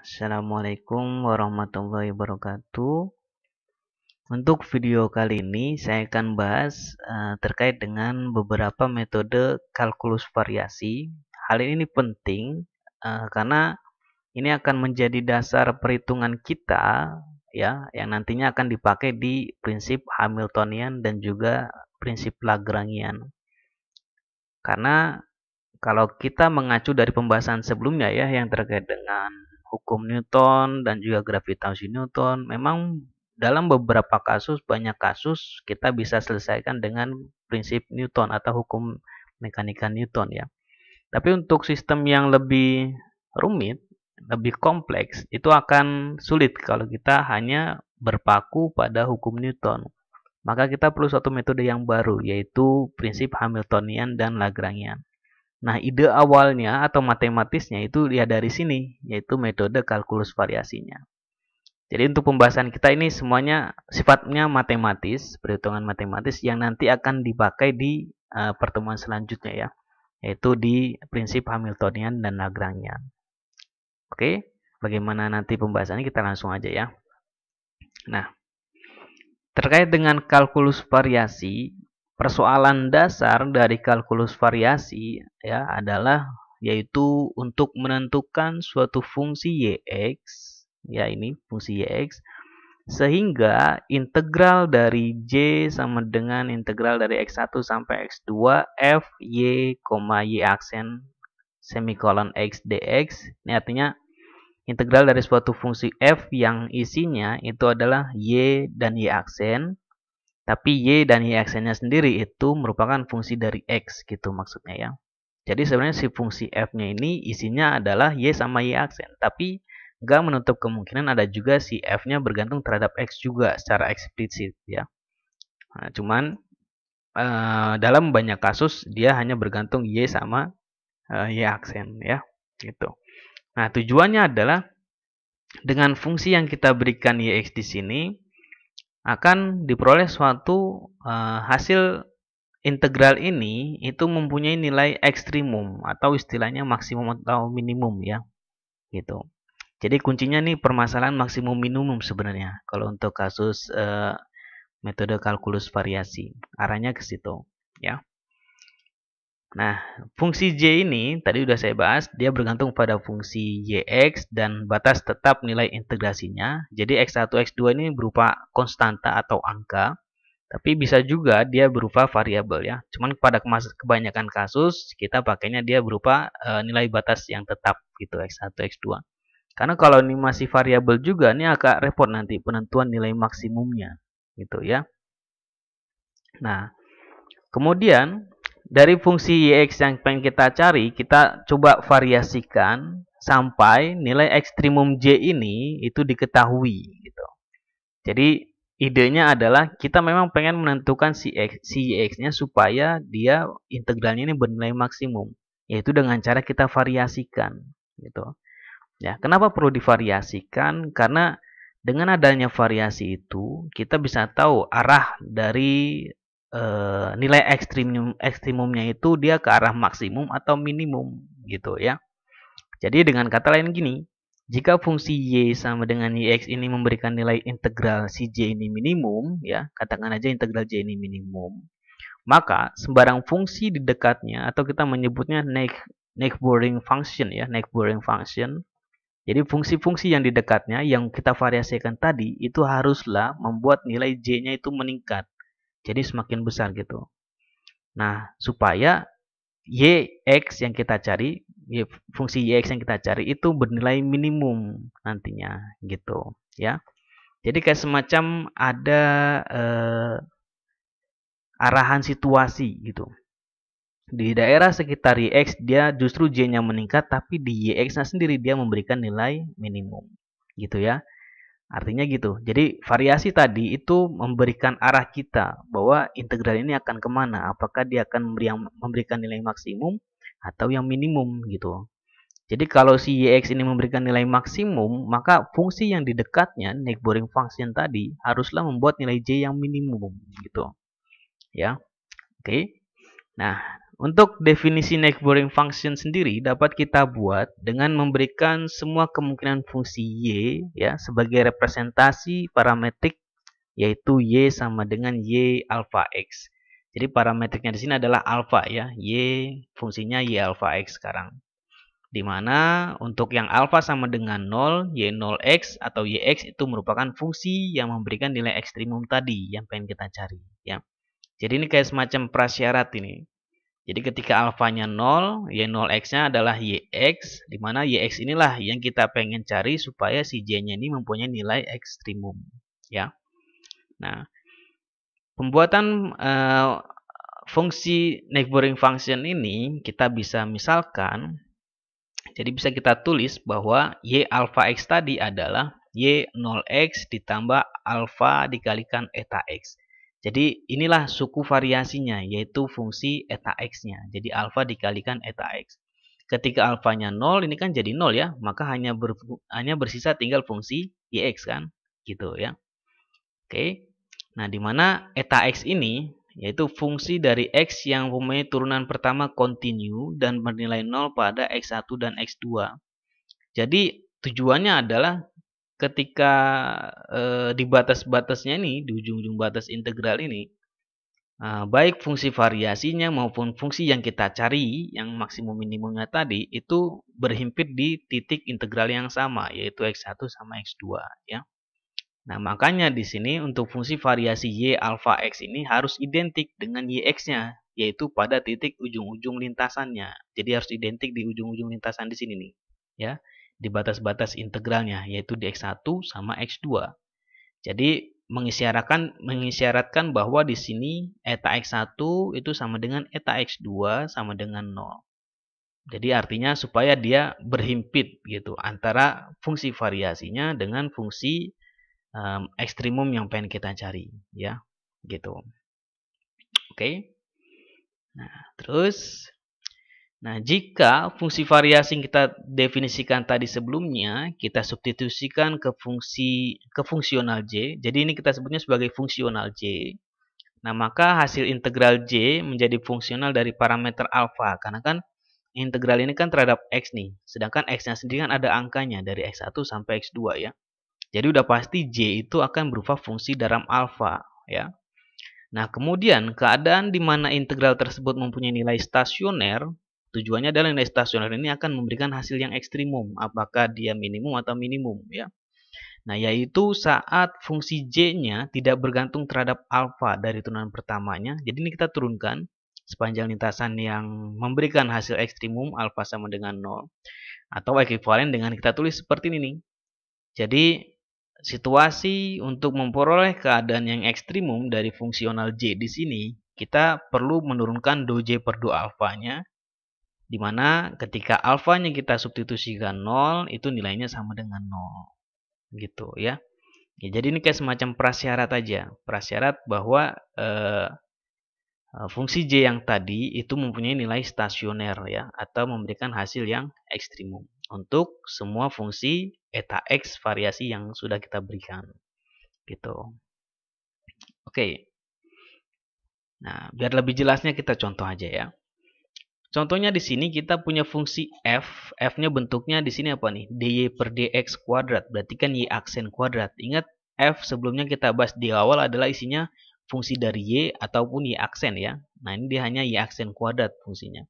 Assalamualaikum warahmatullahi wabarakatuh. Untuk video kali ini saya akan bahas uh, terkait dengan beberapa metode kalkulus variasi. Hal ini penting uh, karena ini akan menjadi dasar perhitungan kita ya yang nantinya akan dipakai di prinsip Hamiltonian dan juga prinsip Lagrangian. Karena kalau kita mengacu dari pembahasan sebelumnya ya yang terkait dengan hukum Newton dan juga gravitasi Newton. Memang dalam beberapa kasus, banyak kasus kita bisa selesaikan dengan prinsip Newton atau hukum mekanika Newton ya. Tapi untuk sistem yang lebih rumit, lebih kompleks, itu akan sulit kalau kita hanya berpaku pada hukum Newton. Maka kita perlu suatu metode yang baru, yaitu prinsip Hamiltonian dan Lagrangian. Nah, ide awalnya atau matematisnya itu ya dari sini, yaitu metode kalkulus variasinya. Jadi untuk pembahasan kita ini semuanya sifatnya matematis, perhitungan matematis yang nanti akan dipakai di uh, pertemuan selanjutnya ya, yaitu di prinsip Hamiltonian dan Lagrangian. Oke, bagaimana nanti pembahasannya kita langsung aja ya. Nah, terkait dengan kalkulus variasi, Persoalan dasar dari kalkulus variasi ya adalah yaitu untuk menentukan suatu fungsi yx ya ini fungsi yx sehingga integral dari j sama dengan integral dari x1 sampai x2 f y, y aksen semikolon x dx ini artinya integral dari suatu fungsi f yang isinya itu adalah y dan y aksen tapi y dan y aksennya sendiri itu merupakan fungsi dari x gitu maksudnya ya. Jadi sebenarnya si fungsi f-nya ini isinya adalah y sama y aksen. Tapi nggak menutup kemungkinan ada juga si f-nya bergantung terhadap x juga secara eksplisit ya. Nah, cuman uh, dalam banyak kasus dia hanya bergantung y sama uh, y aksen ya gitu. Nah tujuannya adalah dengan fungsi yang kita berikan yx di sini akan diperoleh suatu uh, hasil integral ini itu mempunyai nilai ekstremum atau istilahnya maksimum atau minimum ya gitu jadi kuncinya nih permasalahan maksimum minimum sebenarnya kalau untuk kasus uh, metode kalkulus variasi arahnya ke situ ya Nah, fungsi J ini tadi sudah saya bahas, dia bergantung pada fungsi YX dan batas tetap nilai integrasinya. Jadi X1, X2 ini berupa konstanta atau angka, tapi bisa juga dia berupa variabel ya. Cuman pada kebanyakan kasus kita pakainya dia berupa e, nilai batas yang tetap gitu X1, X2. Karena kalau ini masih variabel juga, ini agak repot nanti penentuan nilai maksimumnya gitu ya. Nah, kemudian dari fungsi YX yang pengen kita cari, kita coba variasikan sampai nilai ekstremum J ini itu diketahui. Gitu. Jadi idenya adalah kita memang pengen menentukan si, si YX-nya supaya dia integralnya ini bernilai maksimum. Yaitu dengan cara kita variasikan. Gitu. Ya, kenapa perlu divariasikan? Karena dengan adanya variasi itu, kita bisa tahu arah dari Eh, nilai ekstrimum ekstrimumnya itu dia ke arah maksimum atau minimum gitu ya. Jadi dengan kata lain gini, jika fungsi y sama dengan yx ini memberikan nilai integral si j ini minimum ya, katakan aja integral j ini minimum. Maka sembarang fungsi di dekatnya atau kita menyebutnya neighboring function ya, neighboring function. Jadi fungsi-fungsi yang di dekatnya yang kita variasikan tadi itu haruslah membuat nilai j-nya itu meningkat jadi semakin besar gitu. Nah, supaya YX yang kita cari, fungsi YX yang kita cari itu bernilai minimum nantinya gitu ya. Jadi kayak semacam ada eh, arahan situasi gitu. Di daerah sekitar YX dia justru J-nya meningkat tapi di YX-nya sendiri dia memberikan nilai minimum gitu ya. Artinya gitu. Jadi variasi tadi itu memberikan arah kita bahwa integral ini akan kemana. Apakah dia akan memberi yang, memberikan nilai maksimum atau yang minimum gitu. Jadi kalau si yx ini memberikan nilai maksimum, maka fungsi yang di dekatnya neighboring function tadi haruslah membuat nilai j yang minimum gitu. Ya. Oke. Okay. Nah, untuk definisi neighboring function sendiri dapat kita buat dengan memberikan semua kemungkinan fungsi y ya sebagai representasi parametrik yaitu y sama dengan y alfa x. Jadi parametriknya di sini adalah alfa ya, y fungsinya y alfa x sekarang. Dimana untuk yang alfa sama dengan 0, y0x atau y x itu merupakan fungsi yang memberikan nilai ekstremum tadi yang pengen kita cari ya. Jadi ini kayak semacam prasyarat ini. Jadi ketika alfanya 0, Y 0X-nya adalah YX, di mana YX inilah yang kita pengen cari supaya si J-nya ini mempunyai nilai ekstrimum. Ya. Nah, pembuatan uh, fungsi neighboring function ini kita bisa misalkan, jadi bisa kita tulis bahwa Y alfa X tadi adalah Y 0X ditambah alfa dikalikan eta X. Jadi inilah suku variasinya yaitu fungsi eta x-nya. Jadi alfa dikalikan eta x. Ketika alfanya 0 ini kan jadi 0 ya, maka hanya ber, hanya bersisa tinggal fungsi yx kan. Gitu ya. Oke. Nah, di mana eta x ini yaitu fungsi dari x yang mempunyai turunan pertama kontinu dan bernilai 0 pada x1 dan x2. Jadi tujuannya adalah ketika eh, di batas-batasnya ini, di ujung-ujung batas integral ini, eh, baik fungsi variasinya maupun fungsi yang kita cari, yang maksimum minimumnya tadi, itu berhimpit di titik integral yang sama, yaitu x1 sama x2. Ya. Nah, makanya di sini untuk fungsi variasi y alfa x ini harus identik dengan y x nya yaitu pada titik ujung-ujung lintasannya. Jadi harus identik di ujung-ujung lintasan di sini nih, ya di batas-batas integralnya yaitu di x1 sama x2. Jadi mengisyaratkan mengisyaratkan bahwa di sini eta x1 itu sama dengan eta x2 sama dengan 0. Jadi artinya supaya dia berhimpit gitu antara fungsi variasinya dengan fungsi um, ekstremum yang pengen kita cari ya gitu. Oke. Okay. Nah, terus Nah, jika fungsi variasi yang kita definisikan tadi sebelumnya, kita substitusikan ke fungsi ke fungsional J. Jadi ini kita sebutnya sebagai fungsional J. Nah, maka hasil integral J menjadi fungsional dari parameter alfa. Karena kan integral ini kan terhadap X nih. Sedangkan X-nya sendiri kan ada angkanya dari X1 sampai X2 ya. Jadi udah pasti J itu akan berupa fungsi dalam alfa ya. Nah, kemudian keadaan di mana integral tersebut mempunyai nilai stasioner Tujuannya adalah nilai stasioner ini akan memberikan hasil yang ekstrimum, apakah dia minimum atau minimum ya. Nah, yaitu saat fungsi J-nya tidak bergantung terhadap alfa dari turunan pertamanya. Jadi ini kita turunkan sepanjang lintasan yang memberikan hasil ekstrimum alfa sama dengan 0 atau ekuivalen dengan kita tulis seperti ini nih. Jadi situasi untuk memperoleh keadaan yang ekstrimum dari fungsional J di sini, kita perlu menurunkan dou J per dou alfanya Dimana ketika alfanya kita substitusikan 0, itu nilainya sama dengan 0. Gitu ya. ya jadi ini kayak semacam prasyarat aja. Prasyarat bahwa eh, eh, fungsi J yang tadi itu mempunyai nilai stasioner ya. Atau memberikan hasil yang ekstrimum. Untuk semua fungsi eta X variasi yang sudah kita berikan. Gitu. Oke. Nah, biar lebih jelasnya kita contoh aja ya. Contohnya di sini kita punya fungsi f, f-nya bentuknya di sini apa nih? dy per dx kuadrat, berarti kan y aksen kuadrat. Ingat f sebelumnya kita bahas di awal adalah isinya fungsi dari y ataupun y aksen ya. Nah ini dia hanya y aksen kuadrat fungsinya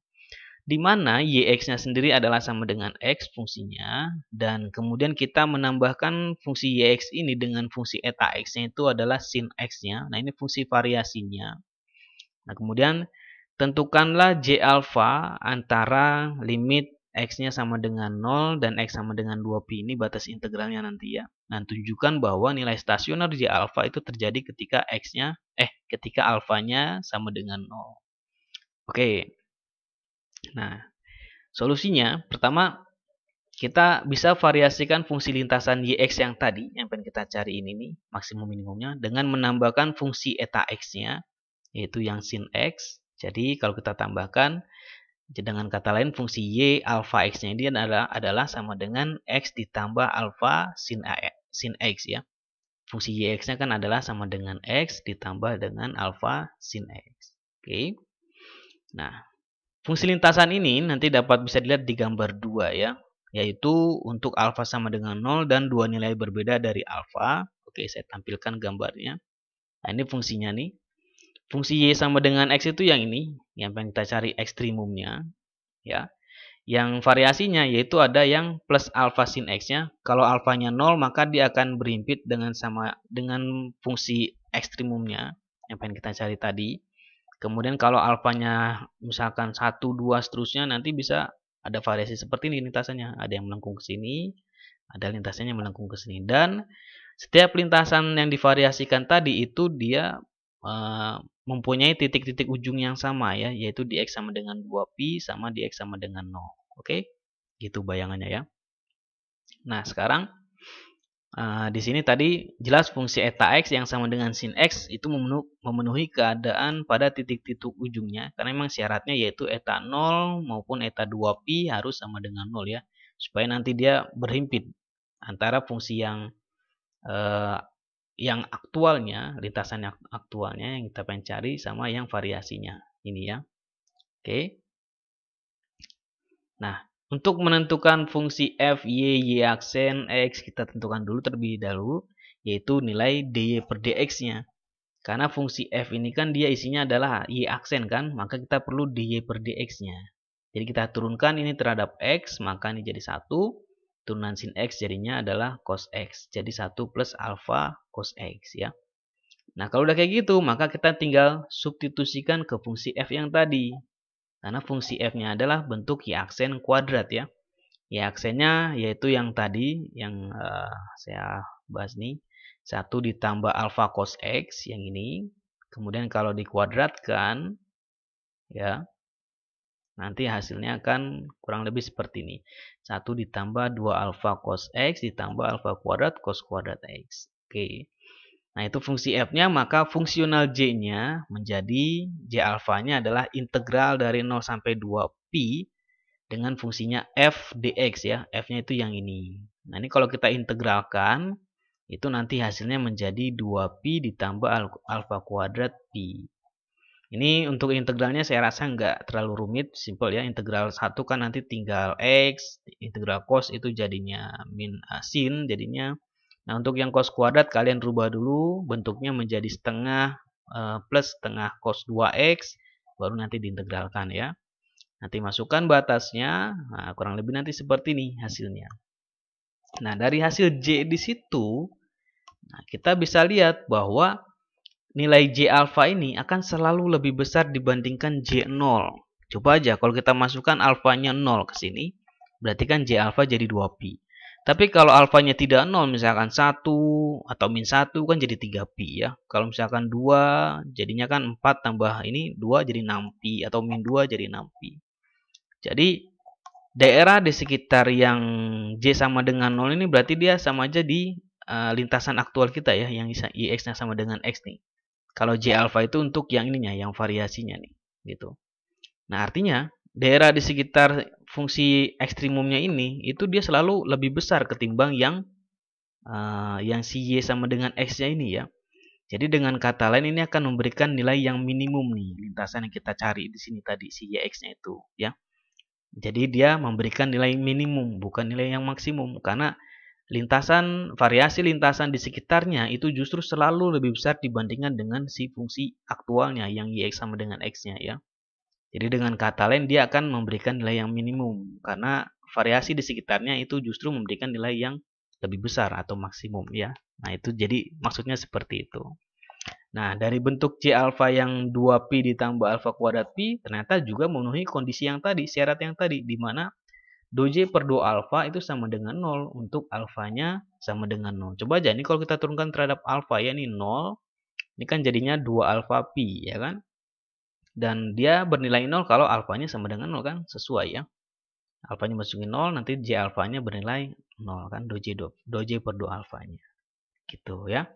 di mana x nya sendiri adalah sama dengan x fungsinya dan kemudian kita menambahkan fungsi y x ini dengan fungsi eta x-nya itu adalah sin x-nya. Nah, ini fungsi variasinya. Nah, kemudian Tentukanlah J alpha antara limit X-nya sama dengan 0 dan X sama dengan 2Pi ini batas integralnya nanti ya. dan tunjukkan bahwa nilai stasioner J alpha itu terjadi ketika X-nya, eh, ketika alfanya sama dengan 0. Oke. Nah, solusinya pertama kita bisa variasikan fungsi lintasan YX yang tadi, yang pengen kita cari ini nih, maksimum minimumnya, dengan menambahkan fungsi eta X-nya, yaitu yang sin X, jadi kalau kita tambahkan dengan kata lain fungsi y alfa x-nya ini adalah, adalah sama dengan x ditambah alfa sin, a, sin x ya. Fungsi y x-nya kan adalah sama dengan x ditambah dengan alfa sin x. Oke. Nah, fungsi lintasan ini nanti dapat bisa dilihat di gambar 2 ya, yaitu untuk alfa sama dengan 0 dan dua nilai berbeda dari alfa. Oke, saya tampilkan gambarnya. Nah, ini fungsinya nih. Fungsi Y sama dengan X itu yang ini, yang pengen kita cari ekstremumnya ya. Yang variasinya yaitu ada yang plus alfa sin X-nya. Kalau alfanya nol maka dia akan berimpit dengan sama dengan fungsi ekstremumnya yang pengen kita cari tadi. Kemudian kalau alfanya misalkan satu dua seterusnya nanti bisa ada variasi seperti ini lintasannya. Ada yang melengkung ke sini, ada lintasannya melengkung ke sini. Dan setiap lintasan yang divariasikan tadi itu dia mempunyai titik-titik ujung yang sama ya, yaitu di X sama dengan 2 π sama di X sama dengan 0. Oke, gitu bayangannya ya. Nah, sekarang uh, di sini tadi jelas fungsi eta X yang sama dengan sin X itu memenuhi keadaan pada titik-titik ujungnya. Karena memang syaratnya yaitu eta 0 maupun eta 2 π harus sama dengan 0 ya. Supaya nanti dia berhimpit antara fungsi yang yang aktualnya, lintasan yang aktualnya yang kita pengen cari sama yang variasinya. Ini ya. Oke. Nah, untuk menentukan fungsi f, y, y aksen, x kita tentukan dulu terlebih dahulu yaitu nilai dy per dx-nya. Karena fungsi f ini kan dia isinya adalah y aksen kan, maka kita perlu dy per dx-nya. Jadi kita turunkan ini terhadap x, maka ini jadi satu Turunan sin x jadinya adalah cos x. Jadi satu plus alpha cos X ya. Nah kalau udah kayak gitu maka kita tinggal substitusikan ke fungsi F yang tadi. Karena fungsi F-nya adalah bentuk Y aksen kuadrat ya. Y aksennya yaitu yang tadi yang uh, saya bahas nih. 1 ditambah alfa cos X yang ini. Kemudian kalau dikuadratkan ya nanti hasilnya akan kurang lebih seperti ini. 1 ditambah 2 alfa cos x ditambah alfa kuadrat cos kuadrat x. Oke. Nah, itu fungsi f-nya, maka fungsional j-nya menjadi j alfanya adalah integral dari 0 sampai 2pi dengan fungsinya f dx ya. F-nya itu yang ini. Nah, ini kalau kita integralkan itu nanti hasilnya menjadi 2pi ditambah alfa kuadrat pi. Ini untuk integralnya saya rasa nggak terlalu rumit, simple ya. Integral 1 kan nanti tinggal x, integral cos itu jadinya min sin, jadinya Nah, untuk yang cos kuadrat kalian rubah dulu bentuknya menjadi setengah eh, plus setengah cos 2x baru nanti diintegralkan ya. Nanti masukkan batasnya, nah, kurang lebih nanti seperti ini hasilnya. Nah, dari hasil J di situ nah kita bisa lihat bahwa nilai J alfa ini akan selalu lebih besar dibandingkan J0. Coba aja kalau kita masukkan alfanya 0 ke sini, berarti kan J alfa jadi 2pi. Tapi kalau alfanya tidak nol, misalkan satu atau min satu, kan jadi 3pi ya. Kalau misalkan dua, jadinya kan 4 tambah ini dua, jadi 6pi atau min dua, jadi 6pi. Jadi daerah di sekitar yang J sama dengan nol ini berarti dia sama aja di uh, lintasan aktual kita ya, yang IX-nya sama dengan X nih. Kalau J alfa itu untuk yang ininya, yang variasinya nih, gitu. Nah artinya daerah di sekitar fungsi ekstrimumnya ini itu dia selalu lebih besar ketimbang yang uh, yang si y sama dengan x-nya ini ya. Jadi dengan kata lain ini akan memberikan nilai yang minimum nih lintasan yang kita cari di sini tadi si y x nya itu ya. Jadi dia memberikan nilai minimum bukan nilai yang maksimum karena lintasan variasi lintasan di sekitarnya itu justru selalu lebih besar dibandingkan dengan si fungsi aktualnya yang y x sama dengan X-nya ya. Jadi dengan kata lain dia akan memberikan nilai yang minimum karena variasi di sekitarnya itu justru memberikan nilai yang lebih besar atau maksimum ya. Nah, itu jadi maksudnya seperti itu. Nah, dari bentuk C alfa yang 2P ditambah alfa kuadrat P ternyata juga memenuhi kondisi yang tadi, syarat yang tadi di mana J per 2 alfa itu sama dengan 0 untuk alfanya sama dengan 0. Coba aja ini kalau kita turunkan terhadap alfa ya ini 0, ini kan jadinya 2 alfa P ya kan. Dan dia bernilai nol kalau alfanya sama dengan nol kan, sesuai ya. Alfanya masukin nol nanti J alfanya bernilai nol kan, doJ, do, j per do alfanya. Gitu ya.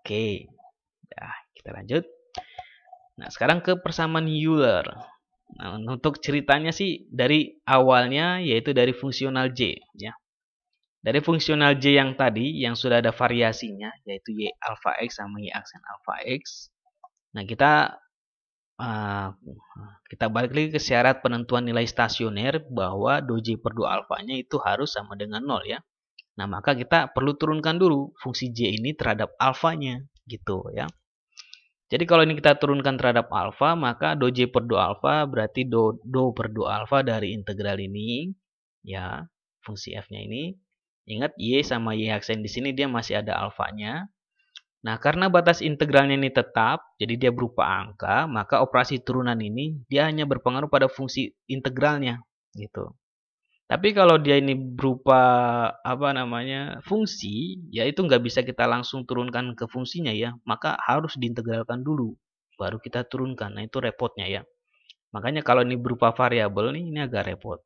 Oke, nah, kita lanjut. Nah, sekarang ke persamaan Euler. Nah, untuk ceritanya sih dari awalnya yaitu dari fungsional J ya. Dari fungsional J yang tadi yang sudah ada variasinya yaitu Y alfa X sama Y aksen alfa X. Nah, kita ah, kita balik lagi ke syarat penentuan nilai stasioner bahwa doji per 2 alfanya itu harus sama dengan nol ya. Nah, maka kita perlu turunkan dulu fungsi J ini terhadap alfanya gitu ya. Jadi kalau ini kita turunkan terhadap alfa, maka do per 2 alfa berarti do, do per 2 alfa dari integral ini, ya, fungsi f-nya ini. Ingat, y sama y aksen di sini dia masih ada alfanya. Nah, karena batas integralnya ini tetap, jadi dia berupa angka, maka operasi turunan ini dia hanya berpengaruh pada fungsi integralnya, gitu. Tapi kalau dia ini berupa apa namanya fungsi, ya itu nggak bisa kita langsung turunkan ke fungsinya ya, maka harus diintegralkan dulu, baru kita turunkan. Nah itu repotnya ya. Makanya kalau ini berupa variabel nih, ini agak repot.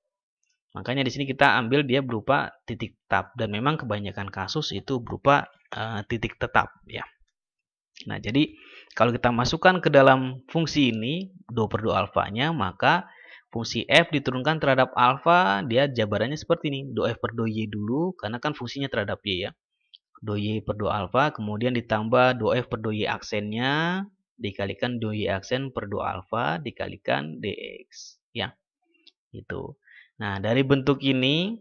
Makanya di sini kita ambil dia berupa titik tetap dan memang kebanyakan kasus itu berupa uh, titik tetap ya. Nah jadi kalau kita masukkan ke dalam fungsi ini 2 per 2 alfanya maka fungsi f diturunkan terhadap alfa dia jabarannya seperti ini 2f per 2y dulu karena kan fungsinya terhadap y ya. 2y per 2 alfa kemudian ditambah 2f per 2y aksennya dikalikan 2y aksen per 2 alfa dikalikan dx ya itu Nah, dari bentuk ini,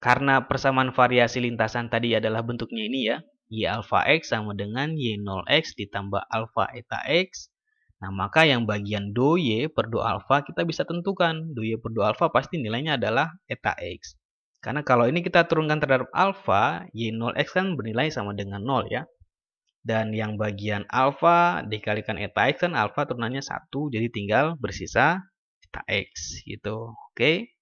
karena persamaan variasi lintasan tadi adalah bentuknya ini ya, Y alpha X sama dengan Y0X ditambah alpha eta X. Nah, maka yang bagian do Y per do alpha kita bisa tentukan. Do Y per do alpha pasti nilainya adalah eta X. Karena kalau ini kita turunkan terhadap alfa, Y0X kan bernilai sama dengan 0 ya. Dan yang bagian alfa dikalikan eta X kan alfa turunannya 1, jadi tinggal bersisa kita X gitu. Oke.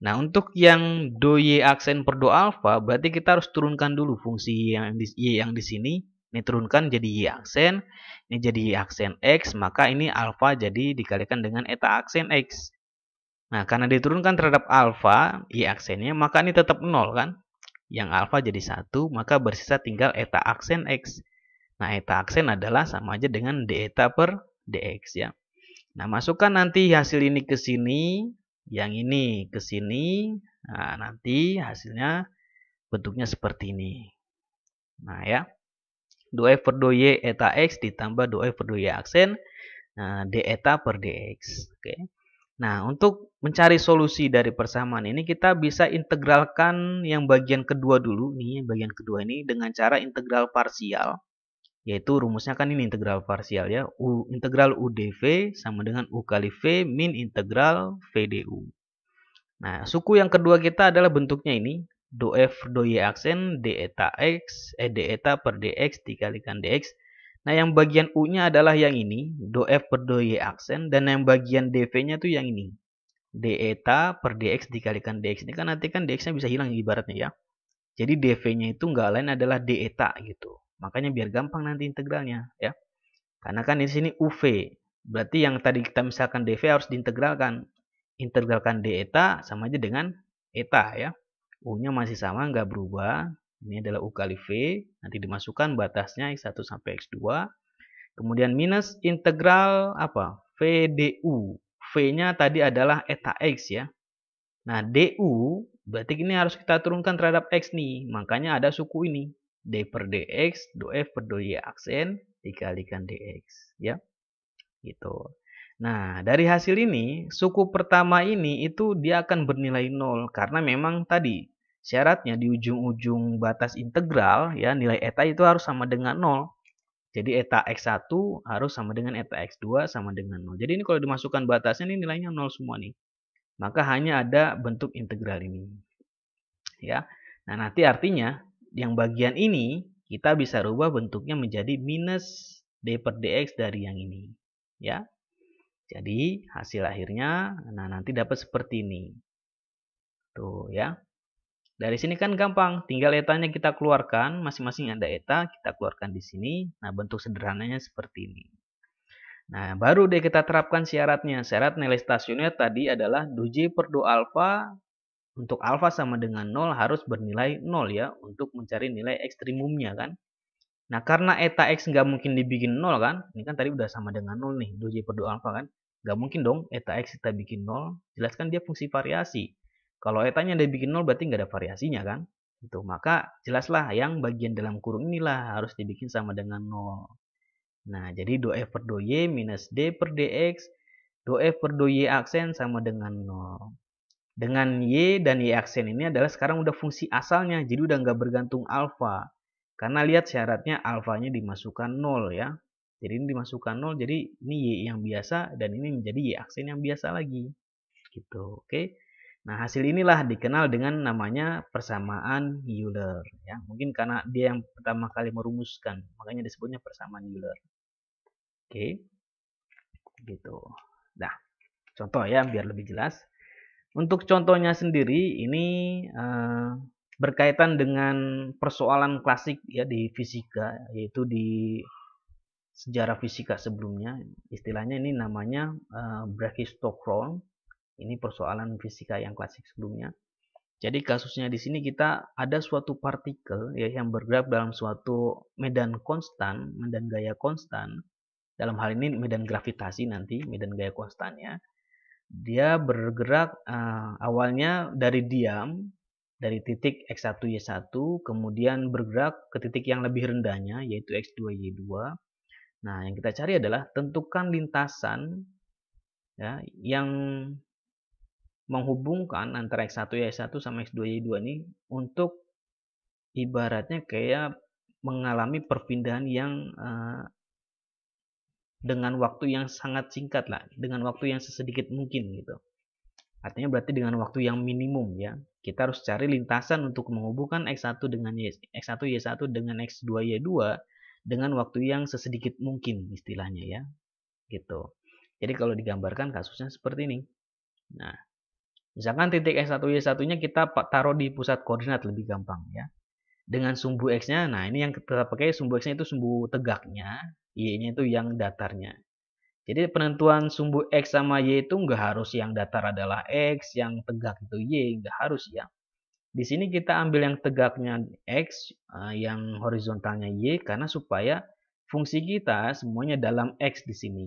Nah, untuk yang do y aksen per do alfa berarti kita harus turunkan dulu fungsi yang di, y yang di sini. Ini turunkan jadi y aksen, ini jadi y aksen x, maka ini alfa jadi dikalikan dengan eta aksen x. Nah, karena diturunkan terhadap alfa y aksennya, maka ini tetap nol kan? Yang alfa jadi satu, maka bersisa tinggal eta aksen x. Nah, eta aksen adalah sama aja dengan d eta per dx ya. Nah, masukkan nanti hasil ini ke sini, yang ini ke sini. Nah, nanti hasilnya bentuknya seperti ini. Nah, ya. 2F per 2Y eta X ditambah 2F per 2Y aksen nah, D eta per DX. Oke. Nah, untuk mencari solusi dari persamaan ini kita bisa integralkan yang bagian kedua dulu nih, bagian kedua ini dengan cara integral parsial yaitu rumusnya kan ini integral parsial ya. U, integral dv sama dengan U kali V min integral v du. Nah, suku yang kedua kita adalah bentuknya ini. Do F, do Y aksen, D eta X, eh D eta per DX dikalikan DX. Nah, yang bagian U-nya adalah yang ini. Do F per do Y aksen. Dan yang bagian DV-nya tuh yang ini. D eta per DX dikalikan DX. Ini kan nanti kan DX-nya bisa hilang ibaratnya ya. Jadi DV-nya itu nggak lain adalah D eta gitu. Makanya biar gampang nanti integralnya ya. Karena kan di sini UV. Berarti yang tadi kita misalkan DV harus diintegralkan. Integralkan D eta sama aja dengan eta ya. U-nya masih sama, nggak berubah. Ini adalah U kali V. Nanti dimasukkan batasnya X1 sampai X2. Kemudian minus integral apa? VDU. V-nya tadi adalah eta X ya. Nah, DU berarti ini harus kita turunkan terhadap X nih. Makanya ada suku ini d per dx, do f per do y aksen dikalikan dx, ya. Gitu. Nah, dari hasil ini, suku pertama ini itu dia akan bernilai nol karena memang tadi syaratnya di ujung-ujung batas integral ya nilai eta itu harus sama dengan nol Jadi eta x1 harus sama dengan eta x2 sama dengan nol Jadi ini kalau dimasukkan batasnya ini nilainya nol semua nih. Maka hanya ada bentuk integral ini. Ya. Nah, nanti artinya yang bagian ini kita bisa rubah bentuknya menjadi minus d per dx dari yang ini. Ya, jadi hasil akhirnya nah nanti dapat seperti ini. Tuh ya. Dari sini kan gampang, tinggal etanya kita keluarkan, masing-masing ada eta, kita keluarkan di sini. Nah, bentuk sederhananya seperti ini. Nah, baru deh kita terapkan syaratnya. Syarat nilai stasiunnya tadi adalah 2J per 2 alfa untuk alfa sama dengan 0 harus bernilai 0 ya untuk mencari nilai ekstrimumnya kan. Nah karena eta x nggak mungkin dibikin 0 kan. Ini kan tadi udah sama dengan 0 nih 2j per 2 alfa kan. Nggak mungkin dong eta x kita bikin 0. Jelaskan dia fungsi variasi. Kalau etanya bikin 0 berarti nggak ada variasinya kan. Itu maka jelaslah yang bagian dalam kurung inilah harus dibikin sama dengan 0. Nah, jadi 2F per 2Y minus D per DX, 2F per 2Y aksen sama dengan 0. Dengan Y dan Y aksen ini adalah sekarang udah fungsi asalnya, jadi udah nggak bergantung alfa. Karena lihat syaratnya alfanya dimasukkan 0 ya. Jadi ini dimasukkan 0, jadi ini Y yang biasa dan ini menjadi Y aksen yang biasa lagi. Gitu, oke. Okay? Nah, hasil inilah dikenal dengan namanya persamaan Euler. Ya, mungkin karena dia yang pertama kali merumuskan, makanya disebutnya persamaan Euler. Oke, gitu. Nah, contoh ya, biar lebih jelas. Untuk contohnya sendiri ini eh, berkaitan dengan persoalan klasik ya di fisika yaitu di sejarah fisika sebelumnya istilahnya ini namanya eh, Brachistochrone ini persoalan fisika yang klasik sebelumnya jadi kasusnya di sini kita ada suatu partikel ya yang bergerak dalam suatu medan konstan medan gaya konstan dalam hal ini medan gravitasi nanti medan gaya konstannya dia bergerak uh, awalnya dari diam dari titik X1 Y1 kemudian bergerak ke titik yang lebih rendahnya yaitu X2 Y2. Nah, yang kita cari adalah tentukan lintasan ya yang menghubungkan antara X1 Y1 sama X2 Y2 ini untuk ibaratnya kayak mengalami perpindahan yang uh, dengan waktu yang sangat singkat lah, dengan waktu yang sesedikit mungkin gitu. Artinya berarti dengan waktu yang minimum ya. Kita harus cari lintasan untuk menghubungkan X1 dengan Y, X1 Y1 dengan X2 Y2 dengan waktu yang sesedikit mungkin istilahnya ya. Gitu. Jadi kalau digambarkan kasusnya seperti ini. Nah, misalkan titik X1 Y1-nya kita taruh di pusat koordinat lebih gampang ya. Dengan sumbu X-nya, nah ini yang kita pakai sumbu X-nya itu sumbu tegaknya Y-nya itu yang datarnya. Jadi penentuan sumbu X sama Y itu nggak harus yang datar adalah X, yang tegak itu Y, nggak harus ya. Di sini kita ambil yang tegaknya X, eh, yang horizontalnya Y, karena supaya fungsi kita semuanya dalam X di sini.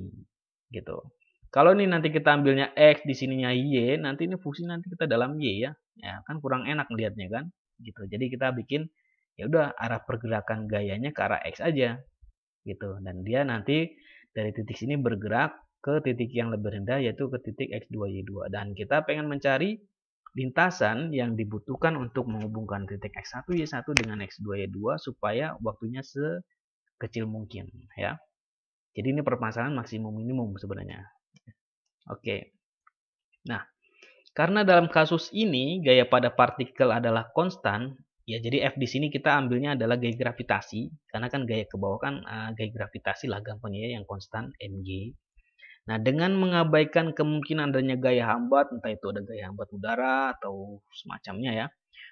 gitu. Kalau ini nanti kita ambilnya X, di sininya Y, nanti ini fungsi nanti kita dalam Y ya. ya kan kurang enak melihatnya kan. gitu. Jadi kita bikin ya udah arah pergerakan gayanya ke arah X aja gitu dan dia nanti dari titik sini bergerak ke titik yang lebih rendah yaitu ke titik X2Y2 dan kita pengen mencari lintasan yang dibutuhkan untuk menghubungkan titik X1Y1 dengan X2Y2 supaya waktunya sekecil mungkin ya. Jadi ini permasalahan maksimum minimum sebenarnya. Oke. Nah, karena dalam kasus ini gaya pada partikel adalah konstan, Ya, jadi F di sini kita ambilnya adalah gaya gravitasi, karena kan gaya ke bawah kan uh, gaya gravitasi lah gampangnya ya, yang konstan mg. Nah, dengan mengabaikan kemungkinan adanya gaya hambat, entah itu ada gaya hambat udara atau semacamnya ya,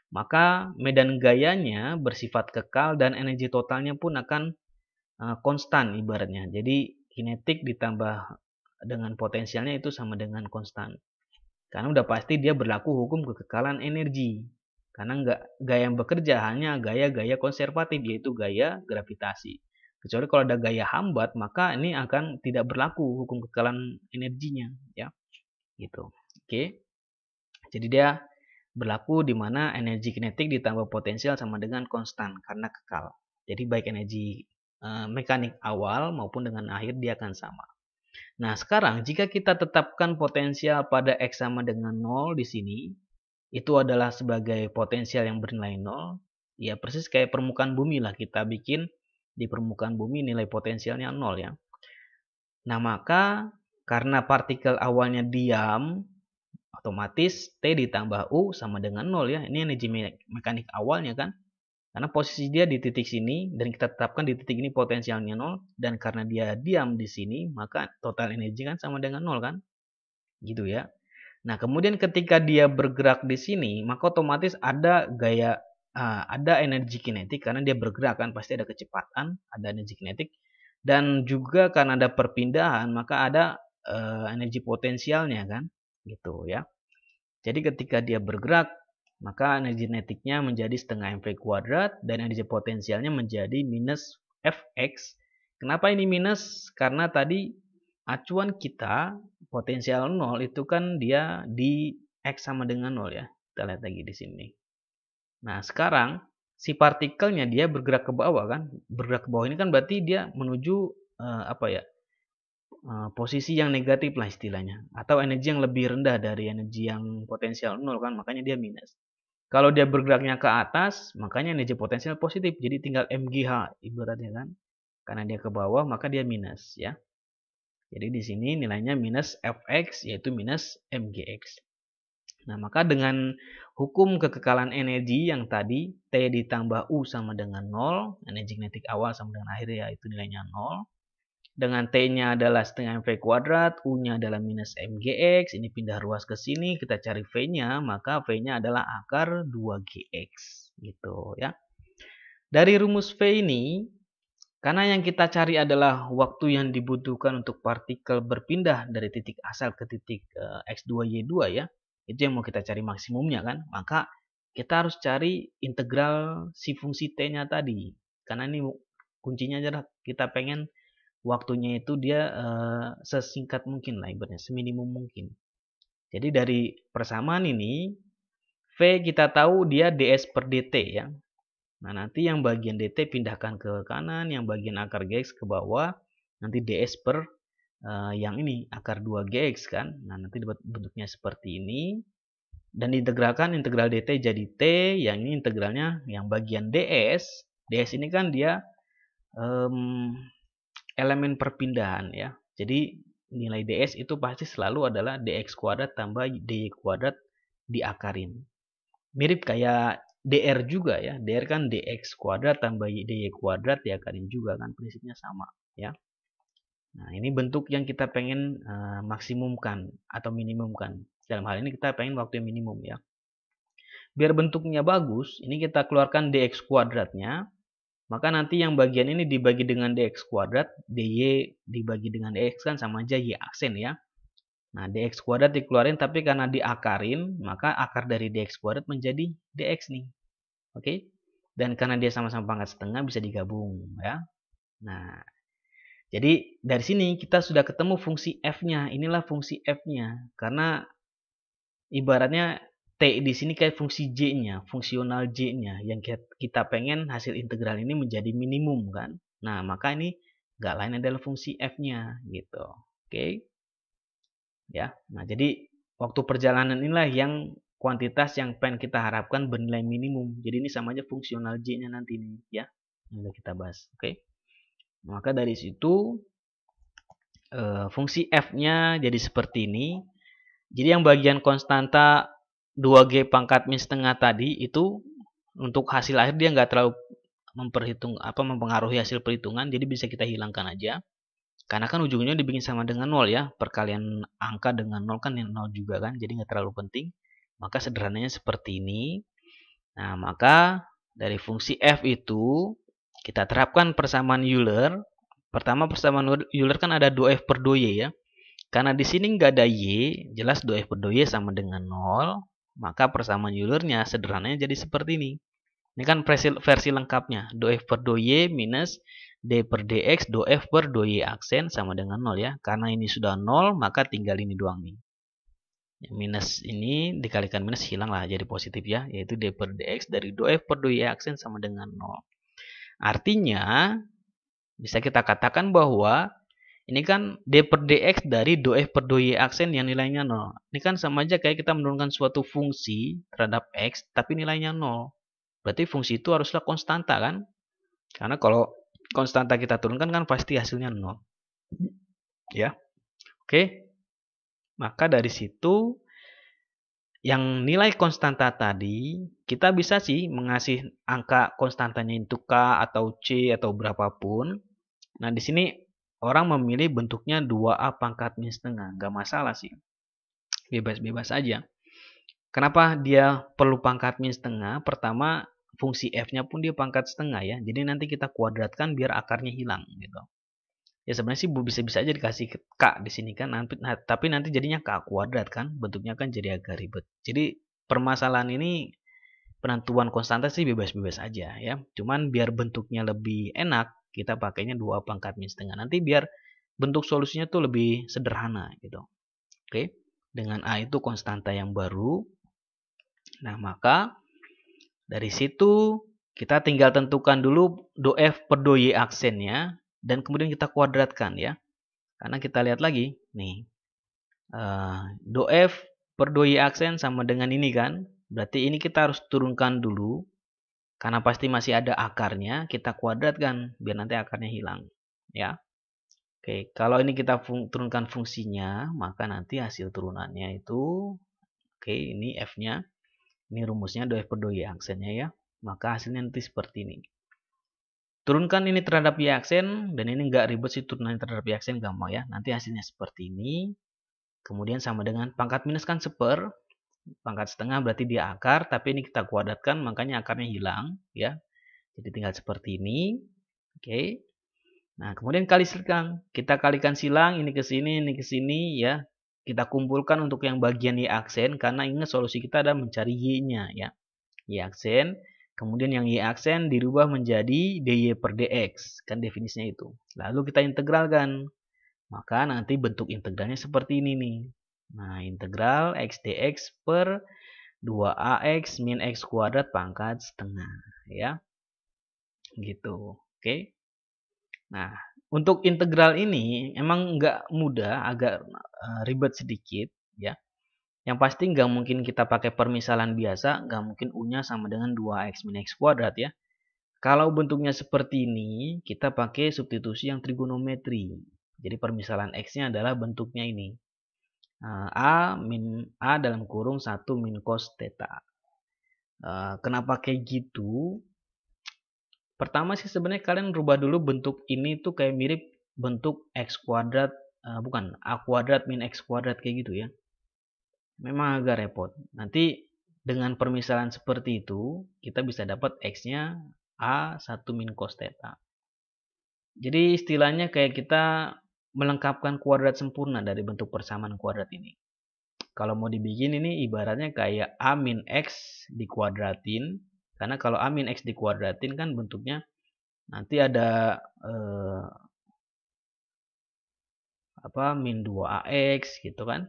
maka medan gayanya bersifat kekal dan energi totalnya pun akan uh, konstan ibaratnya. Jadi kinetik ditambah dengan potensialnya itu sama dengan konstan. Karena udah pasti dia berlaku hukum kekekalan energi. Karena nggak gaya yang bekerja hanya gaya-gaya konservatif yaitu gaya gravitasi. Kecuali kalau ada gaya hambat maka ini akan tidak berlaku hukum kekalan energinya ya. Gitu. Oke. Jadi dia berlaku di mana energi kinetik ditambah potensial sama dengan konstan karena kekal. Jadi baik energi e, mekanik awal maupun dengan akhir dia akan sama. Nah, sekarang jika kita tetapkan potensial pada X sama dengan 0 di sini, itu adalah sebagai potensial yang bernilai nol. Ya persis kayak permukaan bumi lah kita bikin di permukaan bumi nilai potensialnya nol ya. Nah maka karena partikel awalnya diam, otomatis T ditambah U sama dengan nol ya. Ini energi mekanik awalnya kan. Karena posisi dia di titik sini dan kita tetapkan di titik ini potensialnya nol dan karena dia diam di sini maka total energi kan sama dengan nol kan, gitu ya. Nah, kemudian ketika dia bergerak di sini, maka otomatis ada gaya uh, ada energi kinetik karena dia bergerak kan pasti ada kecepatan, ada energi kinetik dan juga karena ada perpindahan maka ada uh, energi potensialnya kan gitu ya. Jadi ketika dia bergerak maka energi kinetiknya menjadi setengah mv kuadrat dan energi potensialnya menjadi minus fx. Kenapa ini minus? Karena tadi acuan kita potensial nol itu kan dia di X sama dengan nol ya. Kita lihat lagi di sini. Nah sekarang si partikelnya dia bergerak ke bawah kan. Bergerak ke bawah ini kan berarti dia menuju uh, apa ya uh, posisi yang negatif lah istilahnya. Atau energi yang lebih rendah dari energi yang potensial nol kan. Makanya dia minus. Kalau dia bergeraknya ke atas, makanya energi potensial positif. Jadi tinggal MGH ibaratnya kan. Karena dia ke bawah, maka dia minus ya. Jadi di sini nilainya minus fx yaitu minus mgx. Nah, maka dengan hukum kekekalan energi yang tadi T ditambah U sama dengan 0, energi kinetik awal sama dengan akhir yaitu nilainya 0. Dengan T-nya adalah setengah MV kuadrat, U-nya adalah minus MGX, ini pindah ruas ke sini, kita cari V-nya, maka V-nya adalah akar 2GX. Gitu ya. Dari rumus V ini, karena yang kita cari adalah waktu yang dibutuhkan untuk partikel berpindah dari titik asal ke titik eh, X2Y2 ya. Itu yang mau kita cari maksimumnya kan. Maka kita harus cari integral si fungsi T-nya tadi. Karena ini kuncinya adalah kita pengen waktunya itu dia uh, sesingkat mungkin lah ibaratnya, seminimum mungkin. Jadi dari persamaan ini, V kita tahu dia DS per DT ya. Nah, nanti yang bagian DT pindahkan ke kanan, yang bagian akar GX ke bawah, nanti DS per uh, yang ini, akar 2GX kan. Nah, nanti bentuknya seperti ini. Dan diintegralkan integral DT jadi T, yang ini integralnya yang bagian DS. DS ini kan dia um, elemen perpindahan ya. Jadi nilai DS itu pasti selalu adalah DX kuadrat tambah DY kuadrat diakarin. Mirip kayak DR juga ya. DR kan DX kuadrat tambah DY kuadrat ya juga kan prinsipnya sama ya. Nah, ini bentuk yang kita pengen uh, maksimumkan atau minimumkan. Dalam hal ini kita pengen waktu yang minimum ya. Biar bentuknya bagus, ini kita keluarkan dx kuadratnya. Maka nanti yang bagian ini dibagi dengan dx kuadrat, dy dibagi dengan dx kan sama aja y aksen ya. Nah, dx kuadrat dikeluarin tapi karena diakarin, maka akar dari dx kuadrat menjadi dx nih. Oke? Dan karena dia sama-sama pangkat setengah bisa digabung, ya. Nah, jadi dari sini kita sudah ketemu fungsi f-nya. Inilah fungsi f-nya karena ibaratnya t di sini kayak fungsi j-nya, fungsional j-nya yang kita pengen hasil integral ini menjadi minimum kan. Nah, maka ini nggak lain adalah fungsi f-nya gitu. Oke? Okay? ya. Nah, jadi waktu perjalanan inilah yang kuantitas yang pengen kita harapkan bernilai minimum. Jadi ini samanya aja fungsional J-nya nanti ini, ya. Yang kita bahas, oke. Okay? Nah, maka dari situ e, fungsi F-nya jadi seperti ini. Jadi yang bagian konstanta 2G pangkat min setengah tadi itu untuk hasil akhir dia nggak terlalu memperhitung apa mempengaruhi hasil perhitungan jadi bisa kita hilangkan aja karena kan ujungnya dibikin sama dengan 0 ya. Perkalian angka dengan 0 kan 0 juga kan. Jadi nggak terlalu penting. Maka sederhananya seperti ini. Nah, maka dari fungsi f itu kita terapkan persamaan Euler. Pertama persamaan Euler kan ada 2f per 2y ya. Karena di sini nggak ada y, jelas 2f per 2y sama dengan 0. Maka persamaan Eulernya sederhananya jadi seperti ini. Ini kan versi, versi lengkapnya. 2f per 2y minus D per dx, do f per do y aksen sama dengan 0 ya. Karena ini sudah 0, maka tinggal ini doang nih. Ya, minus ini dikalikan minus hilang lah jadi positif ya. Yaitu D per dx dari do f per do y aksen sama dengan 0. Artinya, bisa kita katakan bahwa ini kan D per dx dari do f per do y aksen yang nilainya 0. Ini kan sama aja kayak kita menurunkan suatu fungsi terhadap x tapi nilainya 0. Berarti fungsi itu haruslah konstanta kan? Karena kalau konstanta kita turunkan kan pasti hasilnya nol, Ya. Oke. Maka dari situ yang nilai konstanta tadi, kita bisa sih mengasih angka konstantanya itu K atau C atau berapapun. Nah, di sini orang memilih bentuknya 2A pangkat minus setengah. Nggak masalah sih. Bebas-bebas aja. Kenapa dia perlu pangkat minus setengah? Pertama, fungsi f-nya pun dia pangkat setengah ya. Jadi nanti kita kuadratkan biar akarnya hilang gitu. Ya sebenarnya sih bisa-bisa aja dikasih k di sini kan. Nanti, nah, tapi nanti jadinya k kuadrat kan. Bentuknya kan jadi agak ribet. Jadi permasalahan ini penentuan konstanta sih bebas-bebas aja ya. Cuman biar bentuknya lebih enak kita pakainya dua pangkat minus setengah. Nanti biar bentuk solusinya tuh lebih sederhana gitu. Oke. Dengan A itu konstanta yang baru. Nah, maka dari situ kita tinggal tentukan dulu f per do y aksennya dan kemudian kita kuadratkan ya. Karena kita lihat lagi nih. Uh, eh, f per do y aksen sama dengan ini kan. Berarti ini kita harus turunkan dulu karena pasti masih ada akarnya kita kuadratkan biar nanti akarnya hilang ya oke kalau ini kita fung turunkan fungsinya maka nanti hasil turunannya itu oke ini f nya ini rumusnya do F per do Y aksennya ya. Maka hasilnya nanti seperti ini. Turunkan ini terhadap Y aksen dan ini nggak ribet sih turunannya terhadap Y aksen gampang ya. Nanti hasilnya seperti ini. Kemudian sama dengan pangkat minus kan seper. Pangkat setengah berarti dia akar tapi ini kita kuadratkan makanya akarnya hilang ya. Jadi tinggal seperti ini. Oke. Nah, kemudian kali silang. Kita kalikan silang ini ke sini, ini ke sini ya kita kumpulkan untuk yang bagian y aksen karena ingat solusi kita adalah mencari y-nya ya. y aksen, kemudian yang y aksen dirubah menjadi dy per dx, kan definisinya itu. Lalu kita integralkan. Maka nanti bentuk integralnya seperti ini nih. Nah, integral x dx per 2ax min x kuadrat pangkat setengah ya. Gitu. Oke. Nah, untuk integral ini emang nggak mudah, agak eh, ribet sedikit ya. Yang pasti nggak mungkin kita pakai permisalan biasa, nggak mungkin U-nya sama dengan 2x min x kuadrat ya. Kalau bentuknya seperti ini, kita pakai substitusi yang trigonometri. Jadi permisalan x-nya adalah bentuknya ini. Eh, A min A dalam kurung 1 min cos theta. Eh, kenapa kayak gitu? Pertama sih sebenarnya kalian rubah dulu bentuk ini tuh kayak mirip bentuk x kuadrat uh, bukan a kuadrat min x kuadrat kayak gitu ya. Memang agak repot. Nanti dengan permisalan seperti itu kita bisa dapat x-nya a 1 min cos theta. Jadi istilahnya kayak kita melengkapkan kuadrat sempurna dari bentuk persamaan kuadrat ini. Kalau mau dibikin ini ibaratnya kayak a min x dikuadratin karena kalau A min X dikuadratin kan bentuknya nanti ada eh, apa min 2AX gitu kan.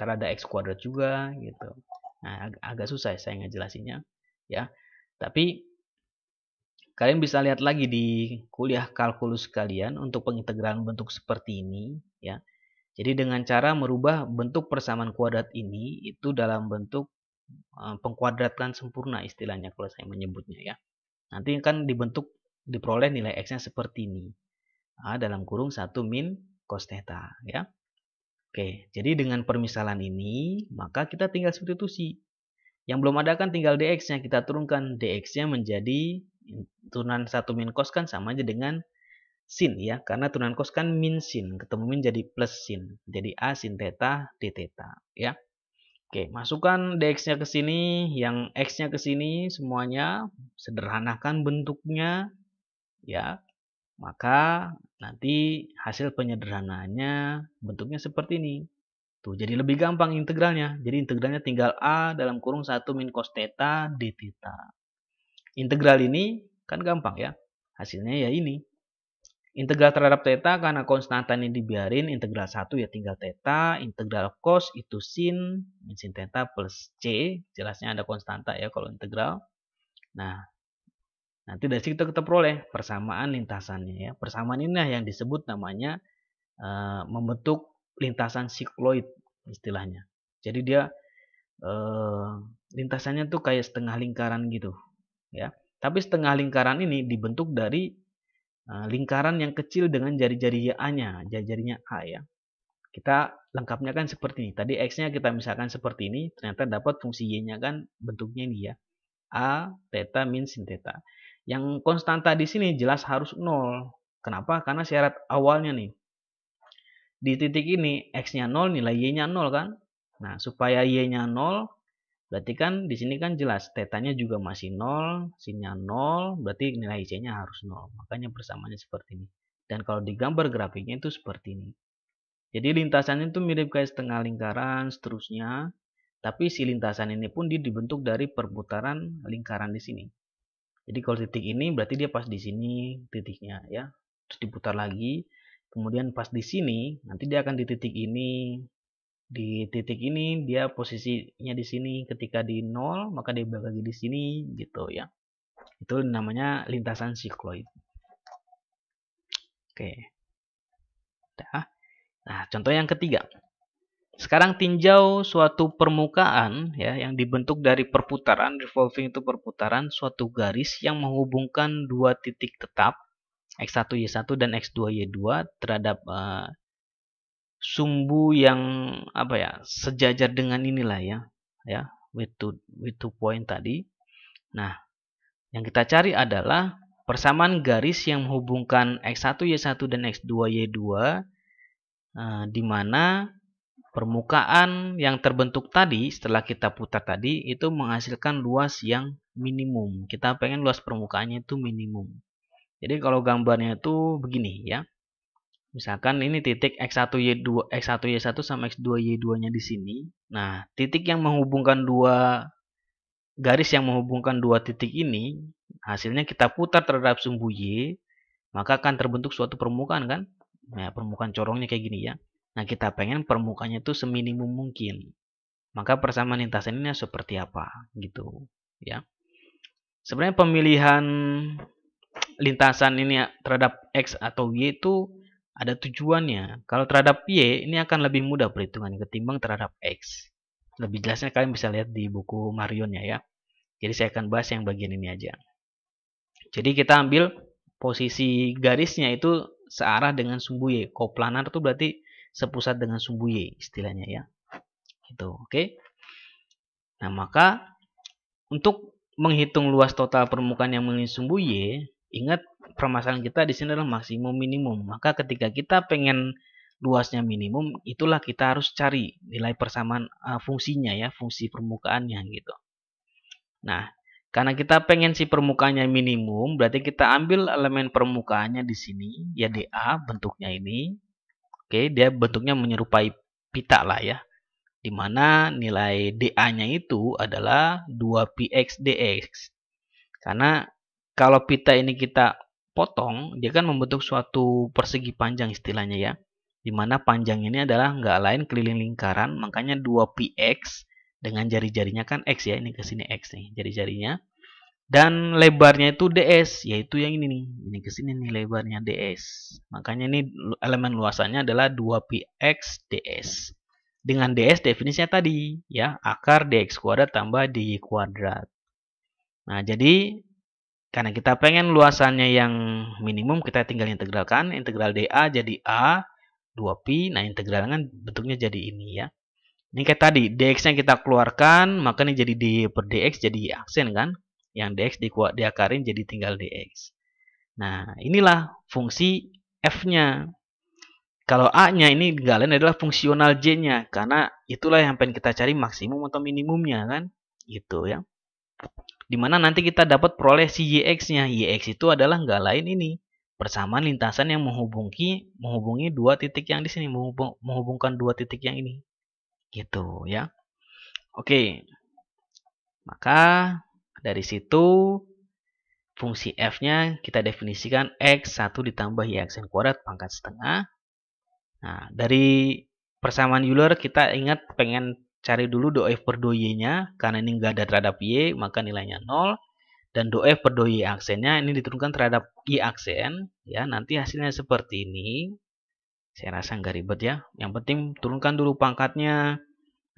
Ntar ada X kuadrat juga gitu. Nah, ag agak susah ya saya ngejelasinnya ya. Tapi kalian bisa lihat lagi di kuliah kalkulus kalian untuk pengintegralan bentuk seperti ini ya. Jadi dengan cara merubah bentuk persamaan kuadrat ini itu dalam bentuk Eh, Pengkuadratan sempurna istilahnya kalau saya menyebutnya ya. Nanti kan dibentuk diperoleh nilai x-nya seperti ini. A dalam kurung 1 min cos theta ya. Oke, jadi dengan permisalan ini maka kita tinggal substitusi. Yang belum ada kan tinggal dx-nya kita turunkan dx-nya menjadi turunan 1 min cos kan sama aja dengan sin ya karena turunan cos kan min sin ketemu min jadi plus sin jadi a sin theta d theta ya Oke, masukkan dx-nya ke sini, yang x-nya ke sini semuanya, sederhanakan bentuknya ya. Maka nanti hasil penyederhanaannya bentuknya seperti ini. Tuh, jadi lebih gampang integralnya. Jadi integralnya tinggal A dalam kurung 1 min cos theta d theta. Integral ini kan gampang ya. Hasilnya ya ini. Integral terhadap teta karena konstanta ini dibiarin, integral 1 ya tinggal teta integral cos itu sin, sin teta plus c, jelasnya ada konstanta ya kalau integral. Nah, nanti dari situ kita peroleh persamaan lintasannya ya. Persamaan ini yang disebut namanya e, membentuk lintasan sikloid istilahnya. Jadi dia e, lintasannya tuh kayak setengah lingkaran gitu ya. Tapi setengah lingkaran ini dibentuk dari Eh, lingkaran yang kecil dengan jari-jari YA-nya, jari-jarinya A ya. Kita lengkapnya kan seperti ini. Tadi X-nya kita misalkan seperti ini, ternyata dapat fungsi Y-nya kan bentuknya ini ya. A, theta, min, sin theta. Yang konstanta di sini jelas harus 0. Kenapa? Karena syarat awalnya nih. Di titik ini X-nya 0, nilai Y-nya 0 kan. Nah, supaya Y-nya 0, Berarti kan di sini kan jelas tetanya juga masih nol, sinnya nol, berarti nilai C-nya harus nol. Makanya persamaannya seperti ini. Dan kalau digambar grafiknya itu seperti ini. Jadi lintasannya itu mirip kayak setengah lingkaran, seterusnya. Tapi si lintasan ini pun dia dibentuk dari perputaran lingkaran di sini. Jadi kalau titik ini berarti dia pas di sini titiknya ya. Terus diputar lagi. Kemudian pas di sini nanti dia akan di titik ini, di titik ini dia posisinya di sini ketika di nol maka dia bagi di sini gitu ya itu namanya lintasan sikloid oke dah nah contoh yang ketiga sekarang tinjau suatu permukaan ya yang dibentuk dari perputaran revolving itu perputaran suatu garis yang menghubungkan dua titik tetap x1 y1 dan x2 y2 terhadap uh, sumbu yang apa ya sejajar dengan inilah ya ya with two, with two point tadi nah yang kita cari adalah persamaan garis yang menghubungkan X1 Y1 dan X2 Y2 eh, di mana permukaan yang terbentuk tadi setelah kita putar tadi itu menghasilkan luas yang minimum kita pengen luas permukaannya itu minimum jadi kalau gambarnya itu begini ya Misalkan ini titik X1Y2, X1Y1 sama X2Y2-nya di sini. Nah, titik yang menghubungkan dua garis yang menghubungkan dua titik ini, hasilnya kita putar terhadap sumbu Y, maka akan terbentuk suatu permukaan kan? Nah, permukaan corongnya kayak gini ya. Nah, kita pengen permukaannya itu seminimum mungkin. Maka persamaan lintasan ini seperti apa gitu, ya. Sebenarnya pemilihan lintasan ini ya, terhadap X atau Y itu ada tujuannya. Kalau terhadap Y, ini akan lebih mudah perhitungannya ketimbang terhadap X. Lebih jelasnya kalian bisa lihat di buku Marionnya ya. Jadi saya akan bahas yang bagian ini aja. Jadi kita ambil posisi garisnya itu searah dengan sumbu Y. Koplanar itu berarti sepusat dengan sumbu Y istilahnya ya. Itu, oke. Okay? Nah, maka untuk menghitung luas total permukaan yang mengelilingi sumbu Y, Ingat permasalahan kita di sini adalah maksimum minimum. Maka ketika kita pengen luasnya minimum, itulah kita harus cari nilai persamaan uh, fungsinya ya, fungsi permukaannya gitu. Nah, karena kita pengen si permukaannya minimum, berarti kita ambil elemen permukaannya di sini, ya DA bentuknya ini. Oke, dia bentuknya menyerupai pita lah ya. di mana nilai DA-nya itu adalah 2px dx. Karena kalau pita ini kita potong, dia kan membentuk suatu persegi panjang istilahnya ya. di mana panjang ini adalah nggak lain keliling lingkaran, makanya 2px dengan jari-jarinya kan x ya, ini ke sini x nih, jari-jarinya. Dan lebarnya itu ds, yaitu yang ini nih, ini ke sini nih lebarnya ds. Makanya ini elemen luasannya adalah 2px ds. Dengan ds definisinya tadi ya, akar dx kuadrat tambah dy kuadrat. Nah, jadi karena kita pengen luasannya yang minimum, kita tinggal integralkan. Integral dA jadi A, 2Pi. Nah, integralnya kan bentuknya jadi ini ya. Ini kayak tadi, dx yang kita keluarkan, maka ini jadi d per dx jadi aksen kan? Yang dx diakarin jadi tinggal dx. Nah, inilah fungsi f-nya. Kalau a-nya ini galen adalah fungsional j-nya, karena itulah yang pengen kita cari maksimum atau minimumnya kan? Gitu ya. Dimana nanti kita dapat peroleh si YX-nya. YX itu adalah nggak lain ini. Persamaan lintasan yang menghubungi menghubungi dua titik yang di sini. Menghubung, menghubungkan dua titik yang ini. Gitu ya. Oke. Maka dari situ fungsi f-nya kita definisikan x1 ditambah yang kuadrat pangkat setengah. Nah, dari persamaan Euler kita ingat pengen Cari dulu do F per do Y-nya, karena ini nggak ada terhadap Y, maka nilainya 0. Dan do F per do Y aksennya ini diturunkan terhadap Y aksen. ya Nanti hasilnya seperti ini. Saya rasa nggak ribet ya. Yang penting turunkan dulu pangkatnya.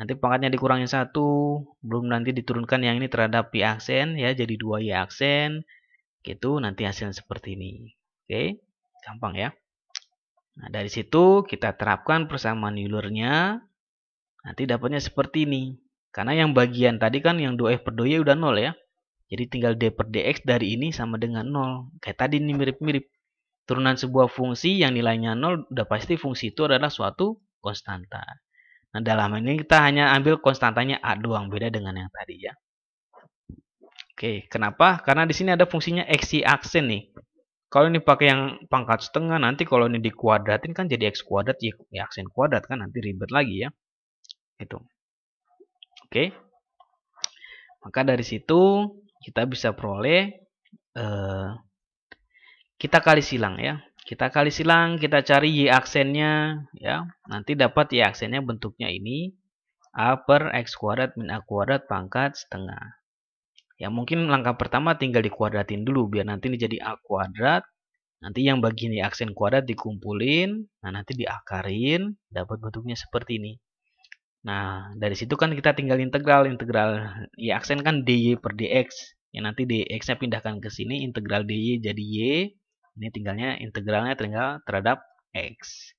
Nanti pangkatnya dikurangin satu, belum nanti diturunkan yang ini terhadap y aksen ya, jadi dua y aksen. Gitu, nanti hasilnya seperti ini. Oke, gampang ya. Nah, dari situ kita terapkan persamaan Eulernya. Nanti dapatnya seperti ini. Karena yang bagian tadi kan yang 2F per 2Y udah 0 ya. Jadi tinggal D per DX dari ini sama dengan 0. Kayak tadi ini mirip-mirip. Turunan sebuah fungsi yang nilainya 0 udah pasti fungsi itu adalah suatu konstanta. Nah dalam ini kita hanya ambil konstantanya A doang. Beda dengan yang tadi ya. Oke, kenapa? Karena di sini ada fungsinya x aksen nih. Kalau ini pakai yang pangkat setengah, nanti kalau ini dikuadratin kan jadi x kuadrat, y aksen kuadrat kan nanti ribet lagi ya itu. Oke. Maka dari situ kita bisa peroleh eh, kita kali silang ya. Kita kali silang, kita cari y aksennya ya. Nanti dapat y aksennya bentuknya ini a per x kuadrat min a kuadrat pangkat setengah. Ya mungkin langkah pertama tinggal dikuadratin dulu biar nanti ini jadi a kuadrat. Nanti yang bagian y aksen kuadrat dikumpulin, nah nanti diakarin dapat bentuknya seperti ini. Nah, dari situ kan kita tinggal integral. Integral Y aksen kan dy per dx. Ya, nanti dx-nya pindahkan ke sini, integral dy jadi y. Ini tinggalnya integralnya tinggal terhadap x.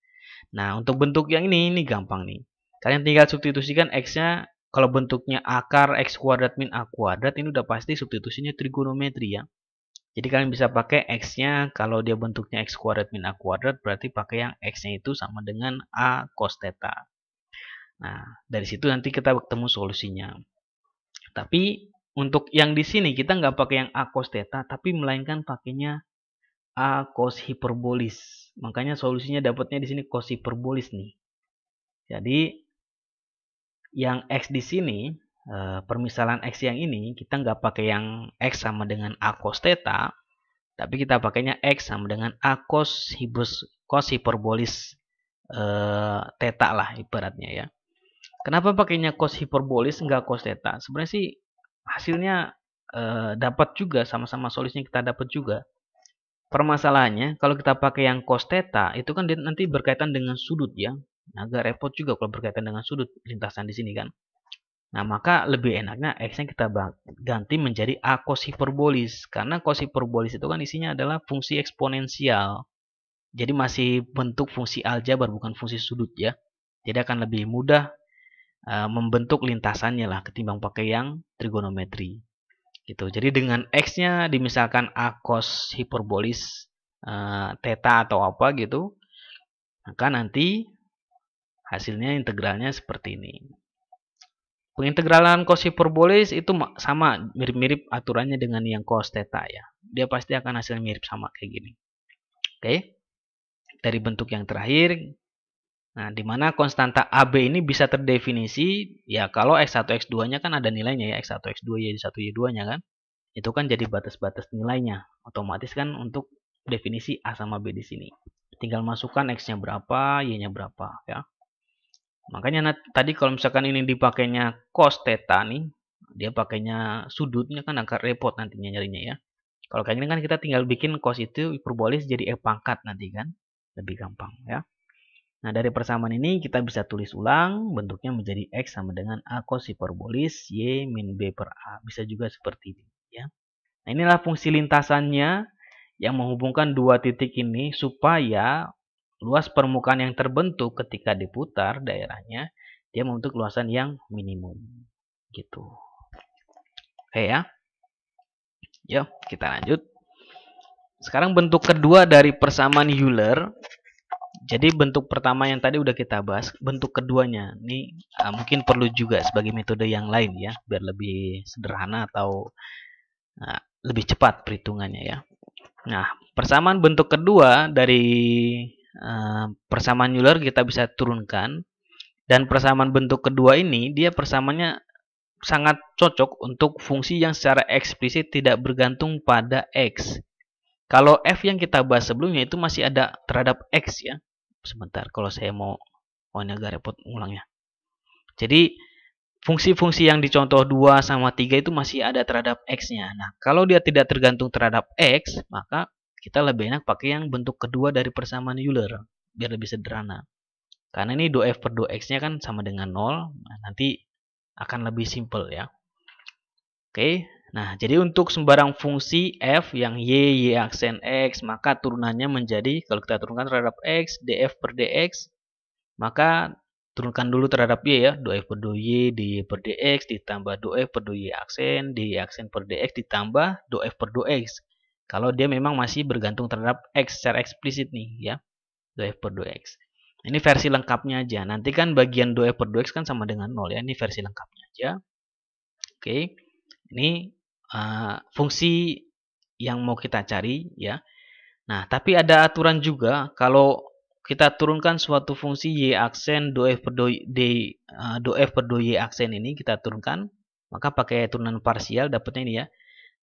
Nah, untuk bentuk yang ini, ini gampang nih. Kalian tinggal substitusikan x-nya, kalau bentuknya akar x kuadrat min a kuadrat, ini udah pasti substitusinya trigonometri ya. Jadi kalian bisa pakai x-nya, kalau dia bentuknya x kuadrat min a kuadrat, berarti pakai yang x-nya itu sama dengan a cos theta. Nah, dari situ nanti kita ketemu solusinya. Tapi untuk yang di sini kita nggak pakai yang A cos theta, tapi melainkan pakainya A cos hiperbolis. Makanya solusinya dapatnya di sini cos hiperbolis nih. Jadi yang X di sini, eh, permisalan X yang ini, kita nggak pakai yang X sama dengan A cos theta, tapi kita pakainya X sama dengan A cos, hibus, cos hiperbolis eh, theta lah ibaratnya ya. Kenapa pakainya cos hiperbolis nggak cos theta? Sebenarnya sih hasilnya e, dapat juga sama-sama solusinya kita dapat juga. Permasalahannya kalau kita pakai yang cos theta itu kan nanti berkaitan dengan sudut ya. Nah, agak repot juga kalau berkaitan dengan sudut lintasan di sini kan. Nah, maka lebih enaknya x-nya kita ganti menjadi a cos hiperbolis karena cos hiperbolis itu kan isinya adalah fungsi eksponensial. Jadi masih bentuk fungsi aljabar bukan fungsi sudut ya. Jadi akan lebih mudah Eh, membentuk lintasannya lah ketimbang pakai yang trigonometri gitu jadi dengan x-nya dimisalkan a cos hiperbolis eh, theta atau apa gitu maka nanti hasilnya integralnya seperti ini pengintegralan cos hiperbolis itu sama mirip-mirip aturannya dengan yang cos theta ya dia pasti akan hasilnya mirip sama kayak gini oke okay? dari bentuk yang terakhir Nah, di mana konstanta AB ini bisa terdefinisi ya kalau X1, X2-nya kan ada nilainya ya, X1, X2, Y1, Y2-nya kan. Itu kan jadi batas-batas nilainya. Otomatis kan untuk definisi A sama B di sini. Tinggal masukkan X-nya berapa, Y-nya berapa ya. Makanya nah, tadi kalau misalkan ini dipakainya cos theta nih, dia pakainya sudutnya kan agak repot nantinya nyarinya ya. Kalau kayak gini kan kita tinggal bikin cos itu hiperbolis jadi E pangkat nanti kan. Lebih gampang ya. Nah, dari persamaan ini kita bisa tulis ulang bentuknya menjadi X sama dengan A cos hiperbolis Y min B per A. Bisa juga seperti ini. Ya. Nah, inilah fungsi lintasannya yang menghubungkan dua titik ini supaya luas permukaan yang terbentuk ketika diputar daerahnya, dia membentuk luasan yang minimum. Gitu. Oke ya. Yuk, kita lanjut. Sekarang bentuk kedua dari persamaan Euler jadi bentuk pertama yang tadi udah kita bahas, bentuk keduanya ini uh, mungkin perlu juga sebagai metode yang lain ya, biar lebih sederhana atau uh, lebih cepat perhitungannya ya. Nah, persamaan bentuk kedua dari uh, persamaan Euler kita bisa turunkan dan persamaan bentuk kedua ini dia persamaannya sangat cocok untuk fungsi yang secara eksplisit tidak bergantung pada x. Kalau f yang kita bahas sebelumnya itu masih ada terhadap x ya sebentar kalau saya mau oh ini agak repot ngulangnya jadi fungsi-fungsi yang dicontoh 2 sama 3 itu masih ada terhadap x-nya. Nah, kalau dia tidak tergantung terhadap x, maka kita lebih enak pakai yang bentuk kedua dari persamaan Euler, biar lebih sederhana. Karena ini 2f per 2x-nya kan sama dengan 0, nah, nanti akan lebih simple ya. Oke, Nah, jadi untuk sembarang fungsi f yang y, y aksen x, maka turunannya menjadi, kalau kita turunkan terhadap x, df per dx, maka turunkan dulu terhadap y ya, 2f per 2y, dy per dx, ditambah 2f per 2y aksen, dy aksen per dx, ditambah 2f per 2x. Kalau dia memang masih bergantung terhadap x secara eksplisit nih ya, 2f per 2x. Ini versi lengkapnya aja, nanti kan bagian 2f per 2x kan sama dengan 0 ya, ini versi lengkapnya aja. Oke, Okay. ini Ah, fungsi yang mau kita cari ya. Nah, tapi ada aturan juga kalau kita turunkan suatu fungsi y aksen do f per do d ah, do f per do y aksen ini kita turunkan, maka pakai turunan parsial dapatnya ini ya.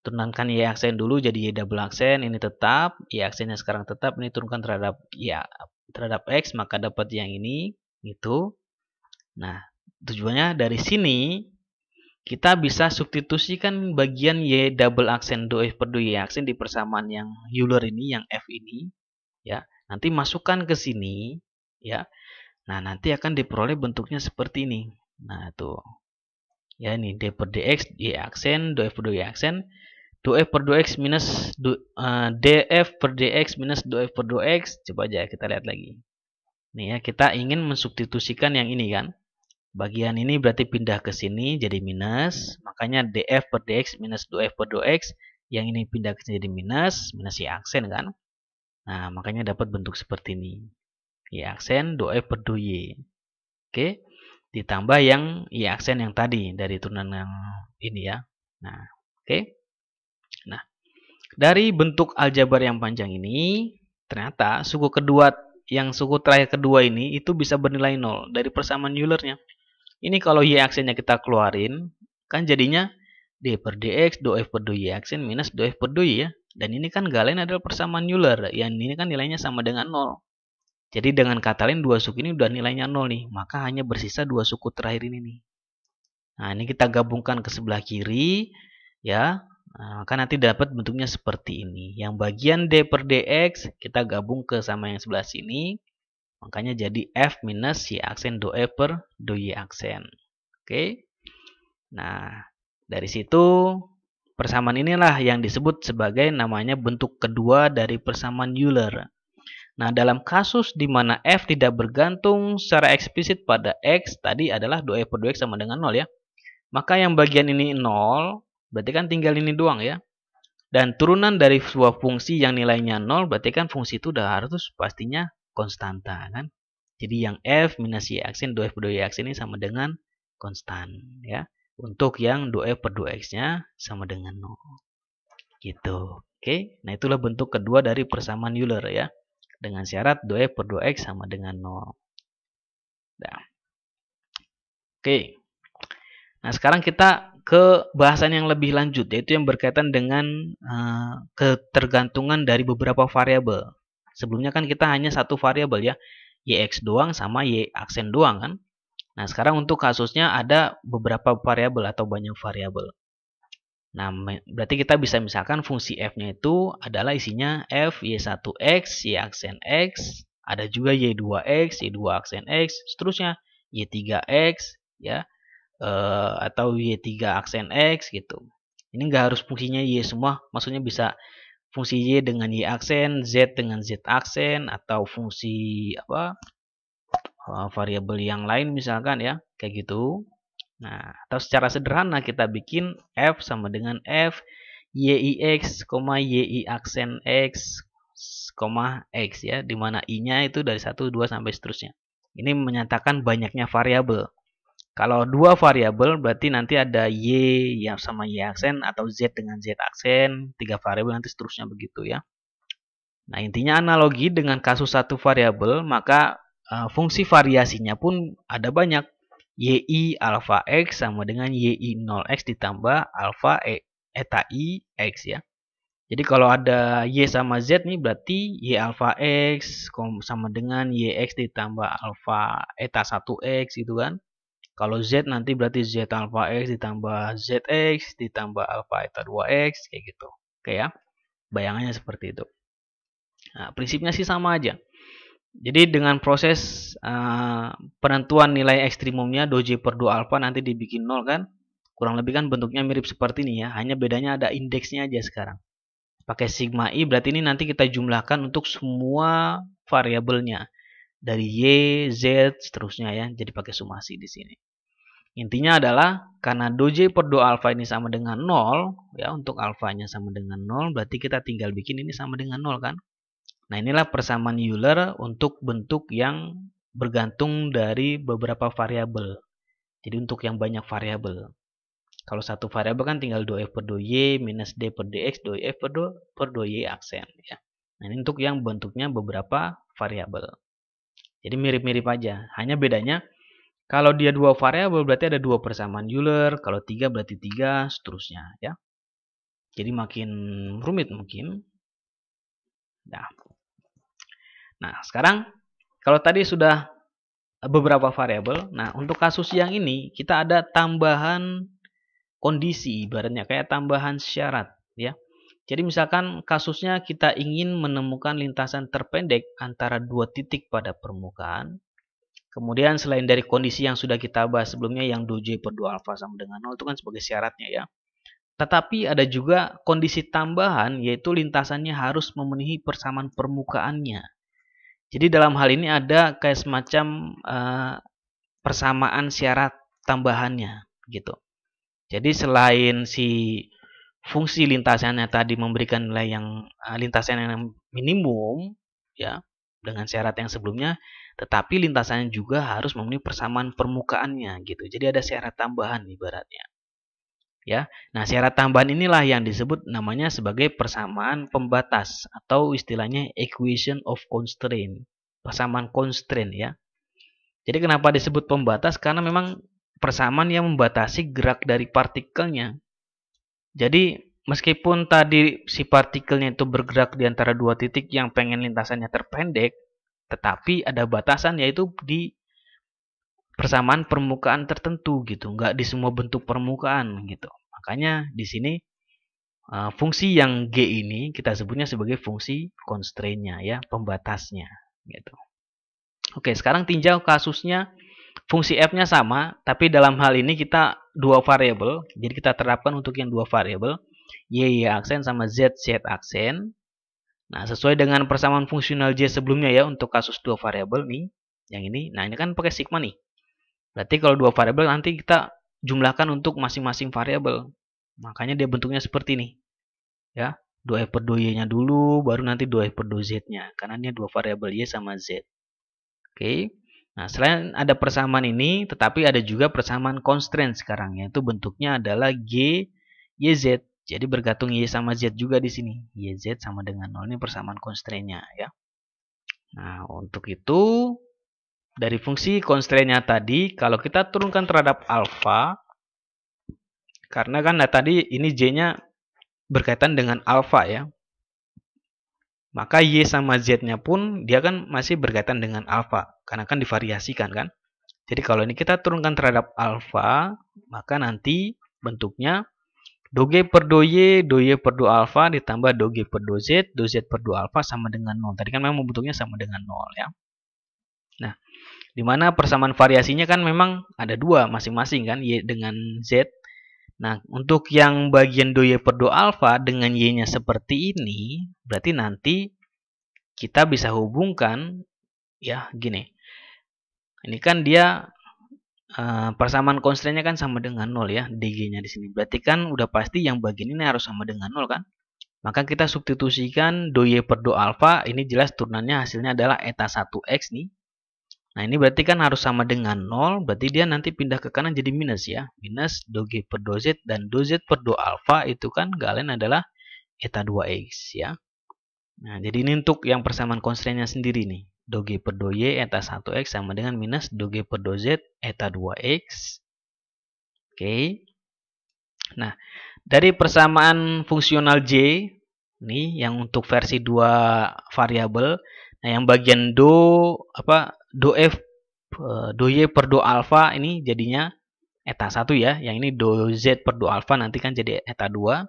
Turunkan y aksen dulu jadi y double aksen ini tetap, y aksennya sekarang tetap, ini turunkan terhadap ya terhadap x maka dapat yang ini gitu. Nah, tujuannya dari sini kita bisa substitusikan bagian y double aksen do f per do y aksen di persamaan yang Euler ini yang f ini ya nanti masukkan ke sini ya nah nanti akan diperoleh bentuknya seperti ini nah tuh ya ini d per dx y aksen do f per do y aksen do f per do x minus do, uh, eh, df per dx minus do f per do x coba aja kita lihat lagi nih ya kita ingin mensubstitusikan yang ini kan Bagian ini berarti pindah ke sini jadi minus. Iya. Makanya df per dx minus 2f per 2x. Yang ini pindah ke sini jadi minus. Minus si aksen kan. Nah makanya dapat bentuk seperti ini. Y aksen 2f per 2y. Oke. Ditambah yang y aksen yang tadi. Dari turunan yang ini ya. Nah oke. Nah dari bentuk aljabar yang panjang ini. Ternyata suku kedua yang suku terakhir kedua ini itu bisa bernilai nol dari persamaan Eulernya. Ini kalau y aksennya kita keluarin, kan jadinya d per dx, do f per do y aksen minus do f per do y ya. Dan ini kan galen adalah persamaan Euler, yang ini kan nilainya sama dengan 0. Jadi dengan kata lain dua suku ini udah nilainya 0 nih, maka hanya bersisa dua suku terakhir ini nih. Nah, ini kita gabungkan ke sebelah kiri ya. Nah, maka nanti dapat bentuknya seperti ini. Yang bagian D per DX kita gabung ke sama yang sebelah sini. Makanya jadi F minus Y aksen do E per do Y aksen. Oke. Nah, dari situ persamaan inilah yang disebut sebagai namanya bentuk kedua dari persamaan Euler. Nah, dalam kasus di mana F tidak bergantung secara eksplisit pada X, tadi adalah 2 e per 2X sama dengan 0 ya. Maka yang bagian ini 0, berarti kan tinggal ini doang ya. Dan turunan dari sebuah fungsi yang nilainya 0, berarti kan fungsi itu udah harus pastinya konstanta kan. Jadi yang F minus Y aksen 2F per 2Y aksen ini sama dengan konstan ya. Untuk yang 2F per 2X-nya sama dengan 0. Gitu. Oke, nah itulah bentuk kedua dari persamaan Euler ya. Dengan syarat 2F per 2X sama dengan 0. Nah. Oke. Nah, sekarang kita ke bahasan yang lebih lanjut yaitu yang berkaitan dengan uh, ketergantungan dari beberapa variabel. Sebelumnya kan kita hanya satu variabel ya, yx doang sama y aksen doang kan. Nah, sekarang untuk kasusnya ada beberapa variabel atau banyak variabel. Nah, berarti kita bisa misalkan fungsi f-nya itu adalah isinya f y1x, y aksen x, ada juga y2x, y2 aksen x, seterusnya y3x ya eh, atau y3 aksen x gitu. Ini nggak harus fungsinya y semua, maksudnya bisa fungsi y dengan y aksen, z dengan z aksen atau fungsi apa eh, variabel yang lain misalkan ya kayak gitu. Nah, atau secara sederhana kita bikin f sama dengan f y i x y i aksen X, X ya, dimana I-nya itu dari 1, 2, sampai seterusnya. Ini menyatakan banyaknya variabel. Kalau dua variabel berarti nanti ada y yang sama y aksen atau z dengan z aksen, tiga variabel nanti seterusnya begitu ya. Nah, intinya analogi dengan kasus satu variabel, maka uh, fungsi variasinya pun ada banyak. YI alfa X sama dengan YI 0X ditambah alfa e, eta I X ya. Jadi kalau ada Y sama Z nih berarti Y alfa X sama dengan YX ditambah alfa eta 1X gitu kan. Kalau Z nanti berarti Z alpha X ditambah ZX ditambah alpha eta 2X kayak gitu. Oke ya. Bayangannya seperti itu. Nah, prinsipnya sih sama aja. Jadi dengan proses uh, penentuan nilai ekstrimumnya doji per 2 alpha nanti dibikin nol kan. Kurang lebih kan bentuknya mirip seperti ini ya. Hanya bedanya ada indeksnya aja sekarang. Pakai sigma i berarti ini nanti kita jumlahkan untuk semua variabelnya. Dari y, z, seterusnya ya. Jadi pakai sumasi di sini. Intinya adalah karena doji per 2 alfa ini sama dengan 0, ya untuk alfanya sama dengan 0, berarti kita tinggal bikin ini sama dengan 0 kan? Nah, inilah persamaan Euler untuk bentuk yang bergantung dari beberapa variabel. Jadi untuk yang banyak variabel. Kalau satu variabel kan tinggal 2f per 2y minus d per dx, 2f per do per do y aksen ya. Nah, ini untuk yang bentuknya beberapa variabel. Jadi mirip-mirip aja, hanya bedanya kalau dia dua variabel berarti ada dua persamaan Euler, kalau tiga berarti tiga, seterusnya ya. Jadi makin rumit mungkin. Nah, nah sekarang kalau tadi sudah beberapa variabel, nah untuk kasus yang ini kita ada tambahan kondisi ibaratnya kayak tambahan syarat ya. Jadi misalkan kasusnya kita ingin menemukan lintasan terpendek antara dua titik pada permukaan Kemudian selain dari kondisi yang sudah kita bahas sebelumnya yang 2J per 2 alfa sama dengan 0 itu kan sebagai syaratnya ya. Tetapi ada juga kondisi tambahan yaitu lintasannya harus memenuhi persamaan permukaannya. Jadi dalam hal ini ada kayak semacam uh, persamaan syarat tambahannya gitu. Jadi selain si fungsi lintasannya tadi memberikan nilai yang uh, lintasan yang minimum ya dengan syarat yang sebelumnya, tetapi lintasannya juga harus memenuhi persamaan permukaannya gitu. Jadi ada syarat tambahan ibaratnya. Ya. Nah, syarat tambahan inilah yang disebut namanya sebagai persamaan pembatas atau istilahnya equation of constraint. Persamaan constraint ya. Jadi kenapa disebut pembatas? Karena memang persamaan yang membatasi gerak dari partikelnya. Jadi meskipun tadi si partikelnya itu bergerak di antara dua titik yang pengen lintasannya terpendek, tetapi ada batasan yaitu di persamaan permukaan tertentu gitu, nggak di semua bentuk permukaan gitu. Makanya di sini eh, fungsi yang g ini kita sebutnya sebagai fungsi constraint ya, pembatasnya gitu. Oke, sekarang tinjau kasusnya fungsi f-nya sama, tapi dalam hal ini kita dua variabel. Jadi kita terapkan untuk yang dua variabel, y y aksen sama z z aksen. Nah, sesuai dengan persamaan fungsional J sebelumnya ya untuk kasus dua variabel nih, yang ini. Nah, ini kan pakai sigma nih. Berarti kalau dua variabel nanti kita jumlahkan untuk masing-masing variabel. Makanya dia bentuknya seperti ini. Ya, 2F per 2Y-nya dulu, baru nanti 2F per 2Z-nya. Karena ini dua variabel Y sama Z. Oke. Nah, selain ada persamaan ini, tetapi ada juga persamaan constraint sekarang, yaitu bentuknya adalah G, YZ. Jadi bergantung Y sama Z juga di sini. YZ sama dengan 0 ini persamaan konstrainnya ya. Nah, untuk itu dari fungsi konstrainnya tadi kalau kita turunkan terhadap alfa karena kan nah, tadi ini J-nya berkaitan dengan alfa ya. Maka Y sama Z-nya pun dia kan masih berkaitan dengan alfa karena kan divariasikan kan. Jadi kalau ini kita turunkan terhadap alfa, maka nanti bentuknya 2G per 2Y, 2Y per 2 alfa ditambah 2G per 2Z, 2Z per 2 alfa sama dengan 0. Tadi kan memang bentuknya sama dengan 0 ya. Nah, di mana persamaan variasinya kan memang ada dua masing-masing kan, Y dengan Z. Nah, untuk yang bagian 2Y per 2 alfa dengan Y-nya seperti ini, berarti nanti kita bisa hubungkan ya gini. Ini kan dia Eh, persamaan konstruennya kan sama dengan nol ya, DG-nya di sini. Berarti kan udah pasti yang bagian ini harus sama dengan nol kan? Maka kita substitusikan y per do alfa, ini jelas turunannya hasilnya adalah eta 1x nih. Nah ini berarti kan harus sama dengan nol, berarti dia nanti pindah ke kanan jadi minus ya. Minus do g per do z dan do z per do alfa itu kan gak adalah eta 2x ya. Nah jadi ini untuk yang persamaan konstruennya sendiri nih. 2G per 2Y eta 1X sama dengan minus 2G per 2Z eta 2X. Oke. Okay. Nah, dari persamaan fungsional J, ini yang untuk versi 2 variabel, nah yang bagian do apa do f eh, do y per do alfa ini jadinya eta 1 ya, yang ini do z per do alfa nanti kan jadi eta 2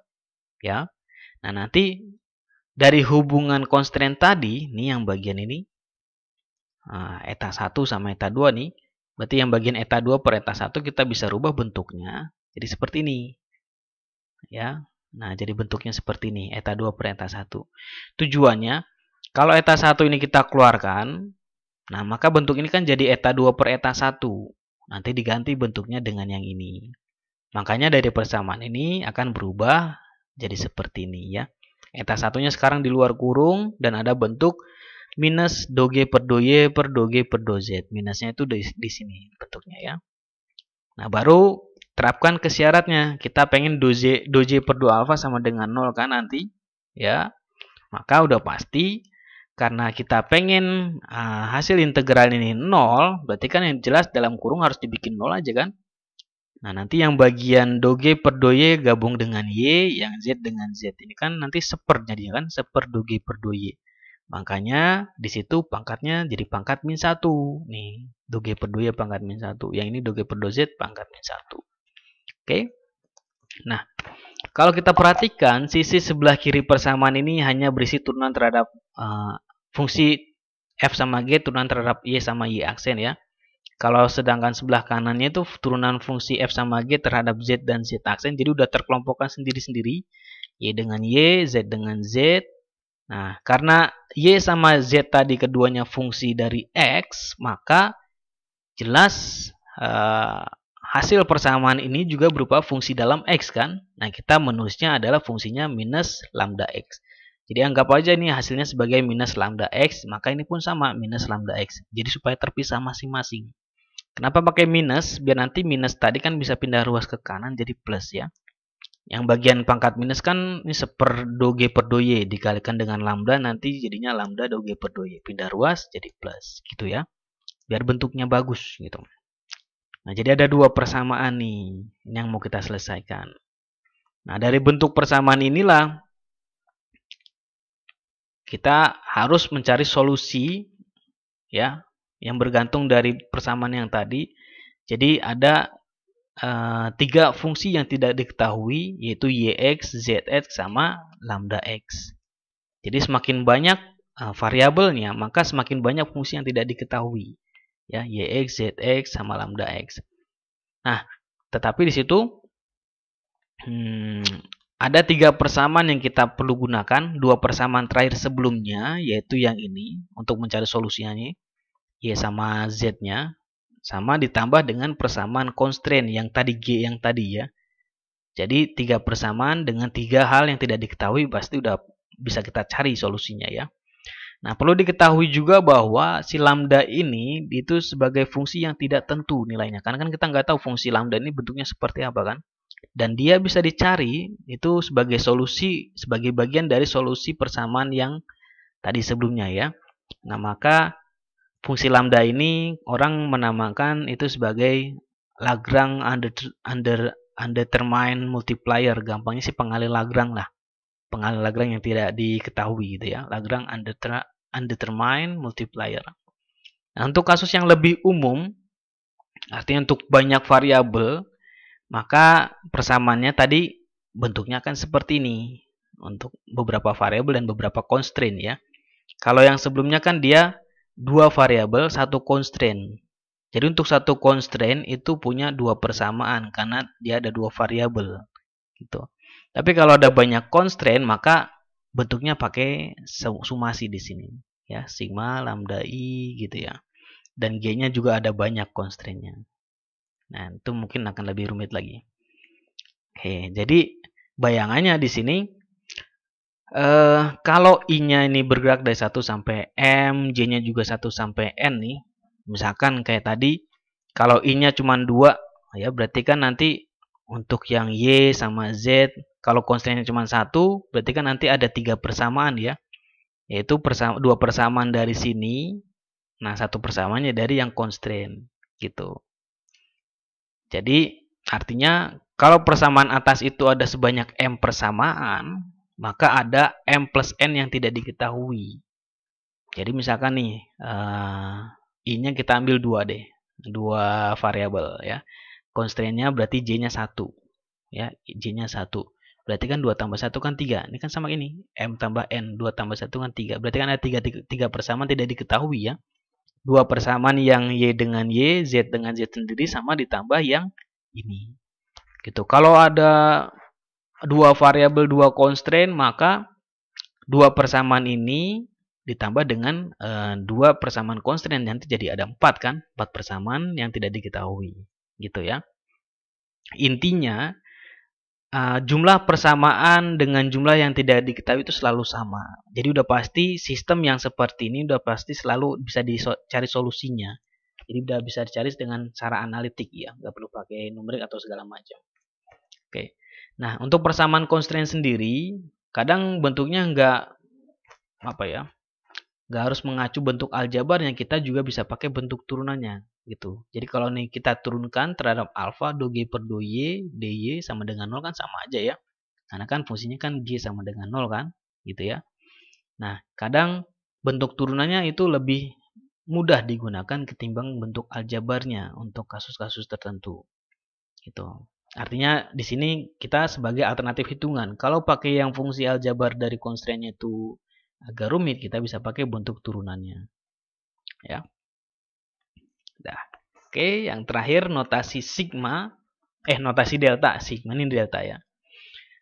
ya. Nah, nanti dari hubungan constraint tadi, ini yang bagian ini, Ah, eta 1 sama eta 2 nih. Berarti yang bagian eta 2 per eta 1 kita bisa rubah bentuknya jadi seperti ini. Ya. Nah, jadi bentuknya seperti ini, eta 2 per eta 1. Tujuannya, kalau eta 1 ini kita keluarkan, nah maka bentuk ini kan jadi eta 2 per eta 1. Nanti diganti bentuknya dengan yang ini. Makanya dari persamaan ini akan berubah jadi seperti ini ya. Eta satunya sekarang di luar kurung dan ada bentuk minus doge per doy per doge per z Minusnya itu di, di sini bentuknya ya. Nah, baru terapkan ke syaratnya. Kita pengen do j per do alpha sama dengan nol kan nanti. ya Maka udah pasti karena kita pengen uh, hasil integral ini nol. berarti kan yang jelas dalam kurung harus dibikin nol aja kan. Nah, nanti yang bagian doge per doye gabung dengan y, yang z dengan z. Ini kan nanti seper jadinya kan, seper doge per doye. Makanya di situ pangkatnya jadi pangkat min 1. Nih, doge per 2 ya pangkat min 1. Yang ini doge per 2z pangkat min 1. Oke. Okay? Nah, kalau kita perhatikan sisi sebelah kiri persamaan ini hanya berisi turunan terhadap uh, fungsi f sama g turunan terhadap y sama y aksen ya. Kalau sedangkan sebelah kanannya itu turunan fungsi f sama g terhadap z dan z aksen. Jadi udah terkelompokkan sendiri-sendiri. Y dengan Y, Z dengan Z, Nah, karena Y sama Z tadi keduanya fungsi dari X, maka jelas uh, hasil persamaan ini juga berupa fungsi dalam X kan? Nah, kita menulisnya adalah fungsinya minus lambda X. Jadi anggap aja ini hasilnya sebagai minus lambda X, maka ini pun sama minus lambda X. Jadi supaya terpisah masing-masing. Kenapa pakai minus? Biar nanti minus tadi kan bisa pindah ruas ke kanan jadi plus ya. Yang bagian pangkat minus kan ini seper doge per doye dikalikan dengan lambda nanti jadinya lambda do doge per doye. Pindah ruas jadi plus gitu ya. Biar bentuknya bagus gitu. Nah jadi ada dua persamaan nih yang mau kita selesaikan. Nah dari bentuk persamaan inilah kita harus mencari solusi ya yang bergantung dari persamaan yang tadi. Jadi ada Eh, tiga fungsi yang tidak diketahui yaitu yx, zx sama lambda x. Jadi semakin banyak uh, variabelnya maka semakin banyak fungsi yang tidak diketahui ya yx, zx sama lambda x. Nah, tetapi di situ hmm, ada tiga persamaan yang kita perlu gunakan, dua persamaan terakhir sebelumnya, yaitu yang ini untuk mencari solusinya, y sama z-nya. Sama ditambah dengan persamaan constraint yang tadi G yang tadi ya. Jadi tiga persamaan dengan tiga hal yang tidak diketahui pasti udah bisa kita cari solusinya ya. Nah, perlu diketahui juga bahwa si lambda ini itu sebagai fungsi yang tidak tentu nilainya. Karena kan kita nggak tahu fungsi lambda ini bentuknya seperti apa kan. Dan dia bisa dicari itu sebagai solusi, sebagai bagian dari solusi persamaan yang tadi sebelumnya ya. Nah, maka fungsi lambda ini orang menamakan itu sebagai Lagrang under under undetermined multiplier. Gampangnya sih pengalih Lagrang lah. Pengalih Lagrang yang tidak diketahui gitu ya. Lagrang under undetermined multiplier. Nah, untuk kasus yang lebih umum, artinya untuk banyak variabel, maka persamaannya tadi bentuknya akan seperti ini untuk beberapa variabel dan beberapa constraint ya. Kalau yang sebelumnya kan dia dua variabel satu constraint. Jadi untuk satu constraint itu punya dua persamaan karena dia ada dua variabel gitu. Tapi kalau ada banyak constraint maka bentuknya pakai sumasi di sini ya sigma lambda i gitu ya. Dan g-nya juga ada banyak constraint-nya. Nah, itu mungkin akan lebih rumit lagi. Oke, jadi bayangannya di sini Uh, kalau I-nya ini bergerak dari 1 sampai M, J-nya juga 1 sampai N nih. Misalkan kayak tadi, kalau I-nya cuma 2, ya berarti kan nanti untuk yang Y sama Z, kalau konstannya cuma 1, berarti kan nanti ada tiga persamaan ya. Yaitu persama, dua persamaan dari sini, nah satu persamaannya dari yang constraint gitu. Jadi artinya kalau persamaan atas itu ada sebanyak M persamaan, maka ada M plus N yang tidak diketahui. Jadi misalkan nih, uh, I-nya kita ambil dua deh, dua variabel ya. Constraint-nya berarti J-nya satu, ya J-nya satu. Berarti kan 2 tambah 1 kan 3. Ini kan sama ini. M tambah N. 2 tambah 1 kan 3. Berarti kan ada 3, 3, 3 persamaan tidak diketahui ya. 2 persamaan yang Y dengan Y, Z dengan Z sendiri sama ditambah yang ini. gitu. Kalau ada dua variabel dua constraint maka dua persamaan ini ditambah dengan e, dua persamaan constraint nanti jadi ada empat kan empat persamaan yang tidak diketahui gitu ya intinya e, jumlah persamaan dengan jumlah yang tidak diketahui itu selalu sama jadi udah pasti sistem yang seperti ini udah pasti selalu bisa dicari solusinya jadi udah bisa dicari dengan cara analitik ya nggak perlu pakai numerik atau segala macam oke okay. Nah, untuk persamaan constraint sendiri, kadang bentuknya nggak apa ya, nggak harus mengacu bentuk aljabar yang kita juga bisa pakai bentuk turunannya gitu. Jadi kalau nih kita turunkan terhadap alfa do g per do y dy sama dengan 0 kan sama aja ya. Karena kan fungsinya kan g sama dengan 0 kan gitu ya. Nah, kadang bentuk turunannya itu lebih mudah digunakan ketimbang bentuk aljabarnya untuk kasus-kasus tertentu. Gitu. Artinya di sini kita sebagai alternatif hitungan. Kalau pakai yang fungsi aljabar dari constraint itu agak rumit, kita bisa pakai bentuk turunannya. Ya. Dah. Oke, yang terakhir notasi sigma eh notasi delta, sigma ini delta ya.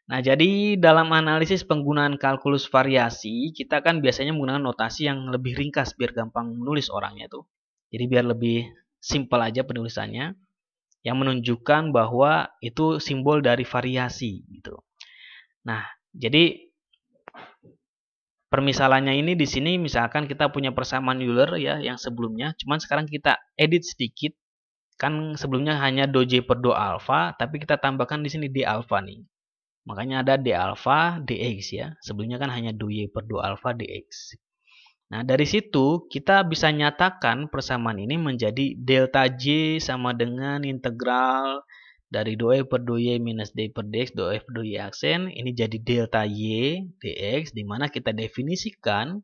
Nah, jadi dalam analisis penggunaan kalkulus variasi, kita kan biasanya menggunakan notasi yang lebih ringkas biar gampang menulis orangnya tuh. Jadi biar lebih simpel aja penulisannya yang menunjukkan bahwa itu simbol dari variasi gitu. Nah, jadi permisalannya ini di sini misalkan kita punya persamaan Euler ya yang sebelumnya, cuman sekarang kita edit sedikit kan sebelumnya hanya doj per do alfa, tapi kita tambahkan di sini d alfa nih. Makanya ada d alfa dx ya. Sebelumnya kan hanya doy y per do alfa dx. Nah, dari situ kita bisa nyatakan persamaan ini menjadi delta J sama dengan integral dari 2E per 2Y minus D per DX, 2F per 2Y aksen. Ini jadi delta Y DX, dimana kita definisikan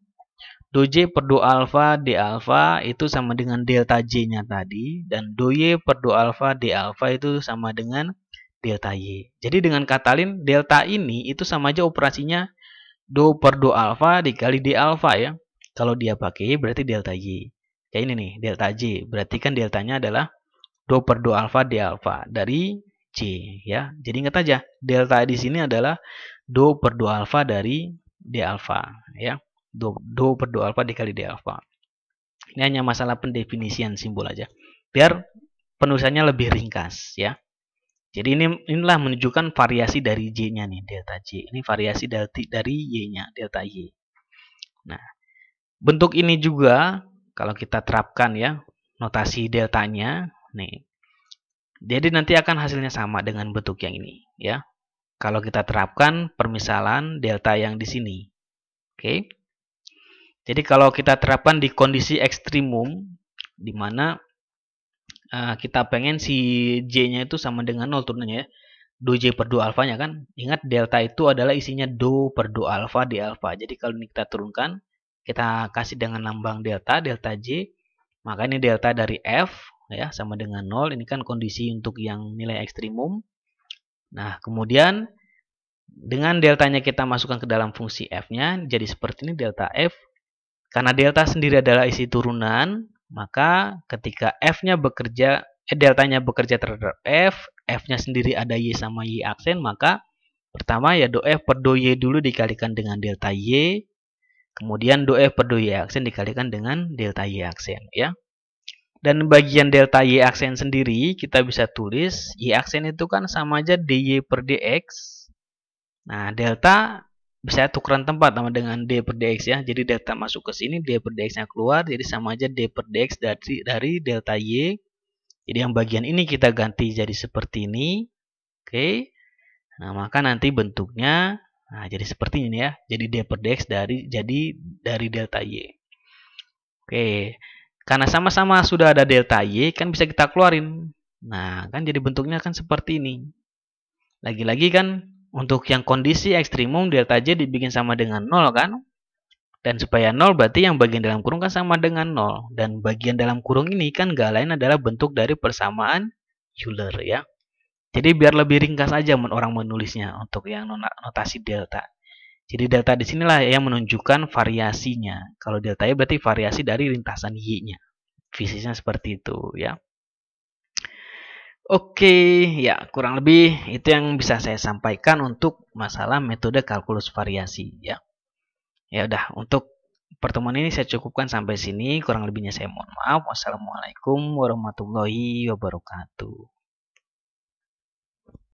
2J per 2 alfa D alfa itu sama dengan delta J-nya tadi. Dan 2Y per 2 alfa D alfa itu sama dengan delta Y. Jadi dengan kata lain, delta ini itu sama aja operasinya 2 per 2 alfa dikali D alfa ya. Kalau dia pakai berarti delta Y. Ya ini nih, delta J. Berarti kan deltanya adalah 2 per 2 alfa D alfa dari C. ya. Jadi ingat aja, delta di sini adalah 2 per 2 alfa dari D alfa. Ya. 2, 2 per 2 alfa dikali D alfa. Ini hanya masalah pendefinisian simbol aja. Biar penulisannya lebih ringkas ya. Jadi ini inilah menunjukkan variasi dari J-nya nih, delta J. Ini variasi dari dari Y-nya, delta Y. Nah, Bentuk ini juga kalau kita terapkan ya notasi deltanya nih. Jadi nanti akan hasilnya sama dengan bentuk yang ini ya. Kalau kita terapkan permisalan delta yang di sini. Oke. Jadi kalau kita terapkan di kondisi ekstremum di mana uh, kita pengen si J-nya itu sama dengan nol turunannya ya. Do J per do alfanya kan. Ingat delta itu adalah isinya do per do alfa di alfa. Jadi kalau ini kita turunkan kita kasih dengan lambang delta, delta J, maka ini delta dari F ya sama dengan 0, ini kan kondisi untuk yang nilai ekstremum. Nah, kemudian dengan deltanya kita masukkan ke dalam fungsi F-nya, jadi seperti ini delta F. Karena delta sendiri adalah isi turunan, maka ketika F-nya bekerja, eh, deltanya bekerja terhadap F, F-nya sendiri ada Y sama Y aksen, maka pertama ya do F per do Y dulu dikalikan dengan delta Y, Kemudian do f eh, per do y aksen dikalikan dengan delta y aksen ya. Dan bagian delta y aksen sendiri kita bisa tulis y aksen itu kan sama aja dy per dx. Nah, delta bisa tukeran tempat sama dengan d per dx ya. Jadi delta masuk ke sini, d per dx-nya keluar, jadi sama aja d per dx dari dari delta y. Jadi yang bagian ini kita ganti jadi seperti ini. Oke. Nah, maka nanti bentuknya Nah, jadi seperti ini ya. Jadi D per DX dari jadi dari delta Y. Oke. Karena sama-sama sudah ada delta Y, kan bisa kita keluarin. Nah, kan jadi bentuknya kan seperti ini. Lagi-lagi kan untuk yang kondisi ekstrimum delta J dibikin sama dengan 0 kan? Dan supaya 0 berarti yang bagian dalam kurung kan sama dengan 0. Dan bagian dalam kurung ini kan gak lain adalah bentuk dari persamaan Euler ya. Jadi biar lebih ringkas aja orang menulisnya untuk yang notasi delta. Jadi delta di sinilah yang menunjukkan variasinya. Kalau delta ya berarti variasi dari lintasan Y-nya. Fisiknya seperti itu ya. Oke, ya kurang lebih itu yang bisa saya sampaikan untuk masalah metode kalkulus variasi ya. Ya udah, untuk pertemuan ini saya cukupkan sampai sini. Kurang lebihnya saya mohon maaf. Wassalamualaikum warahmatullahi wabarakatuh.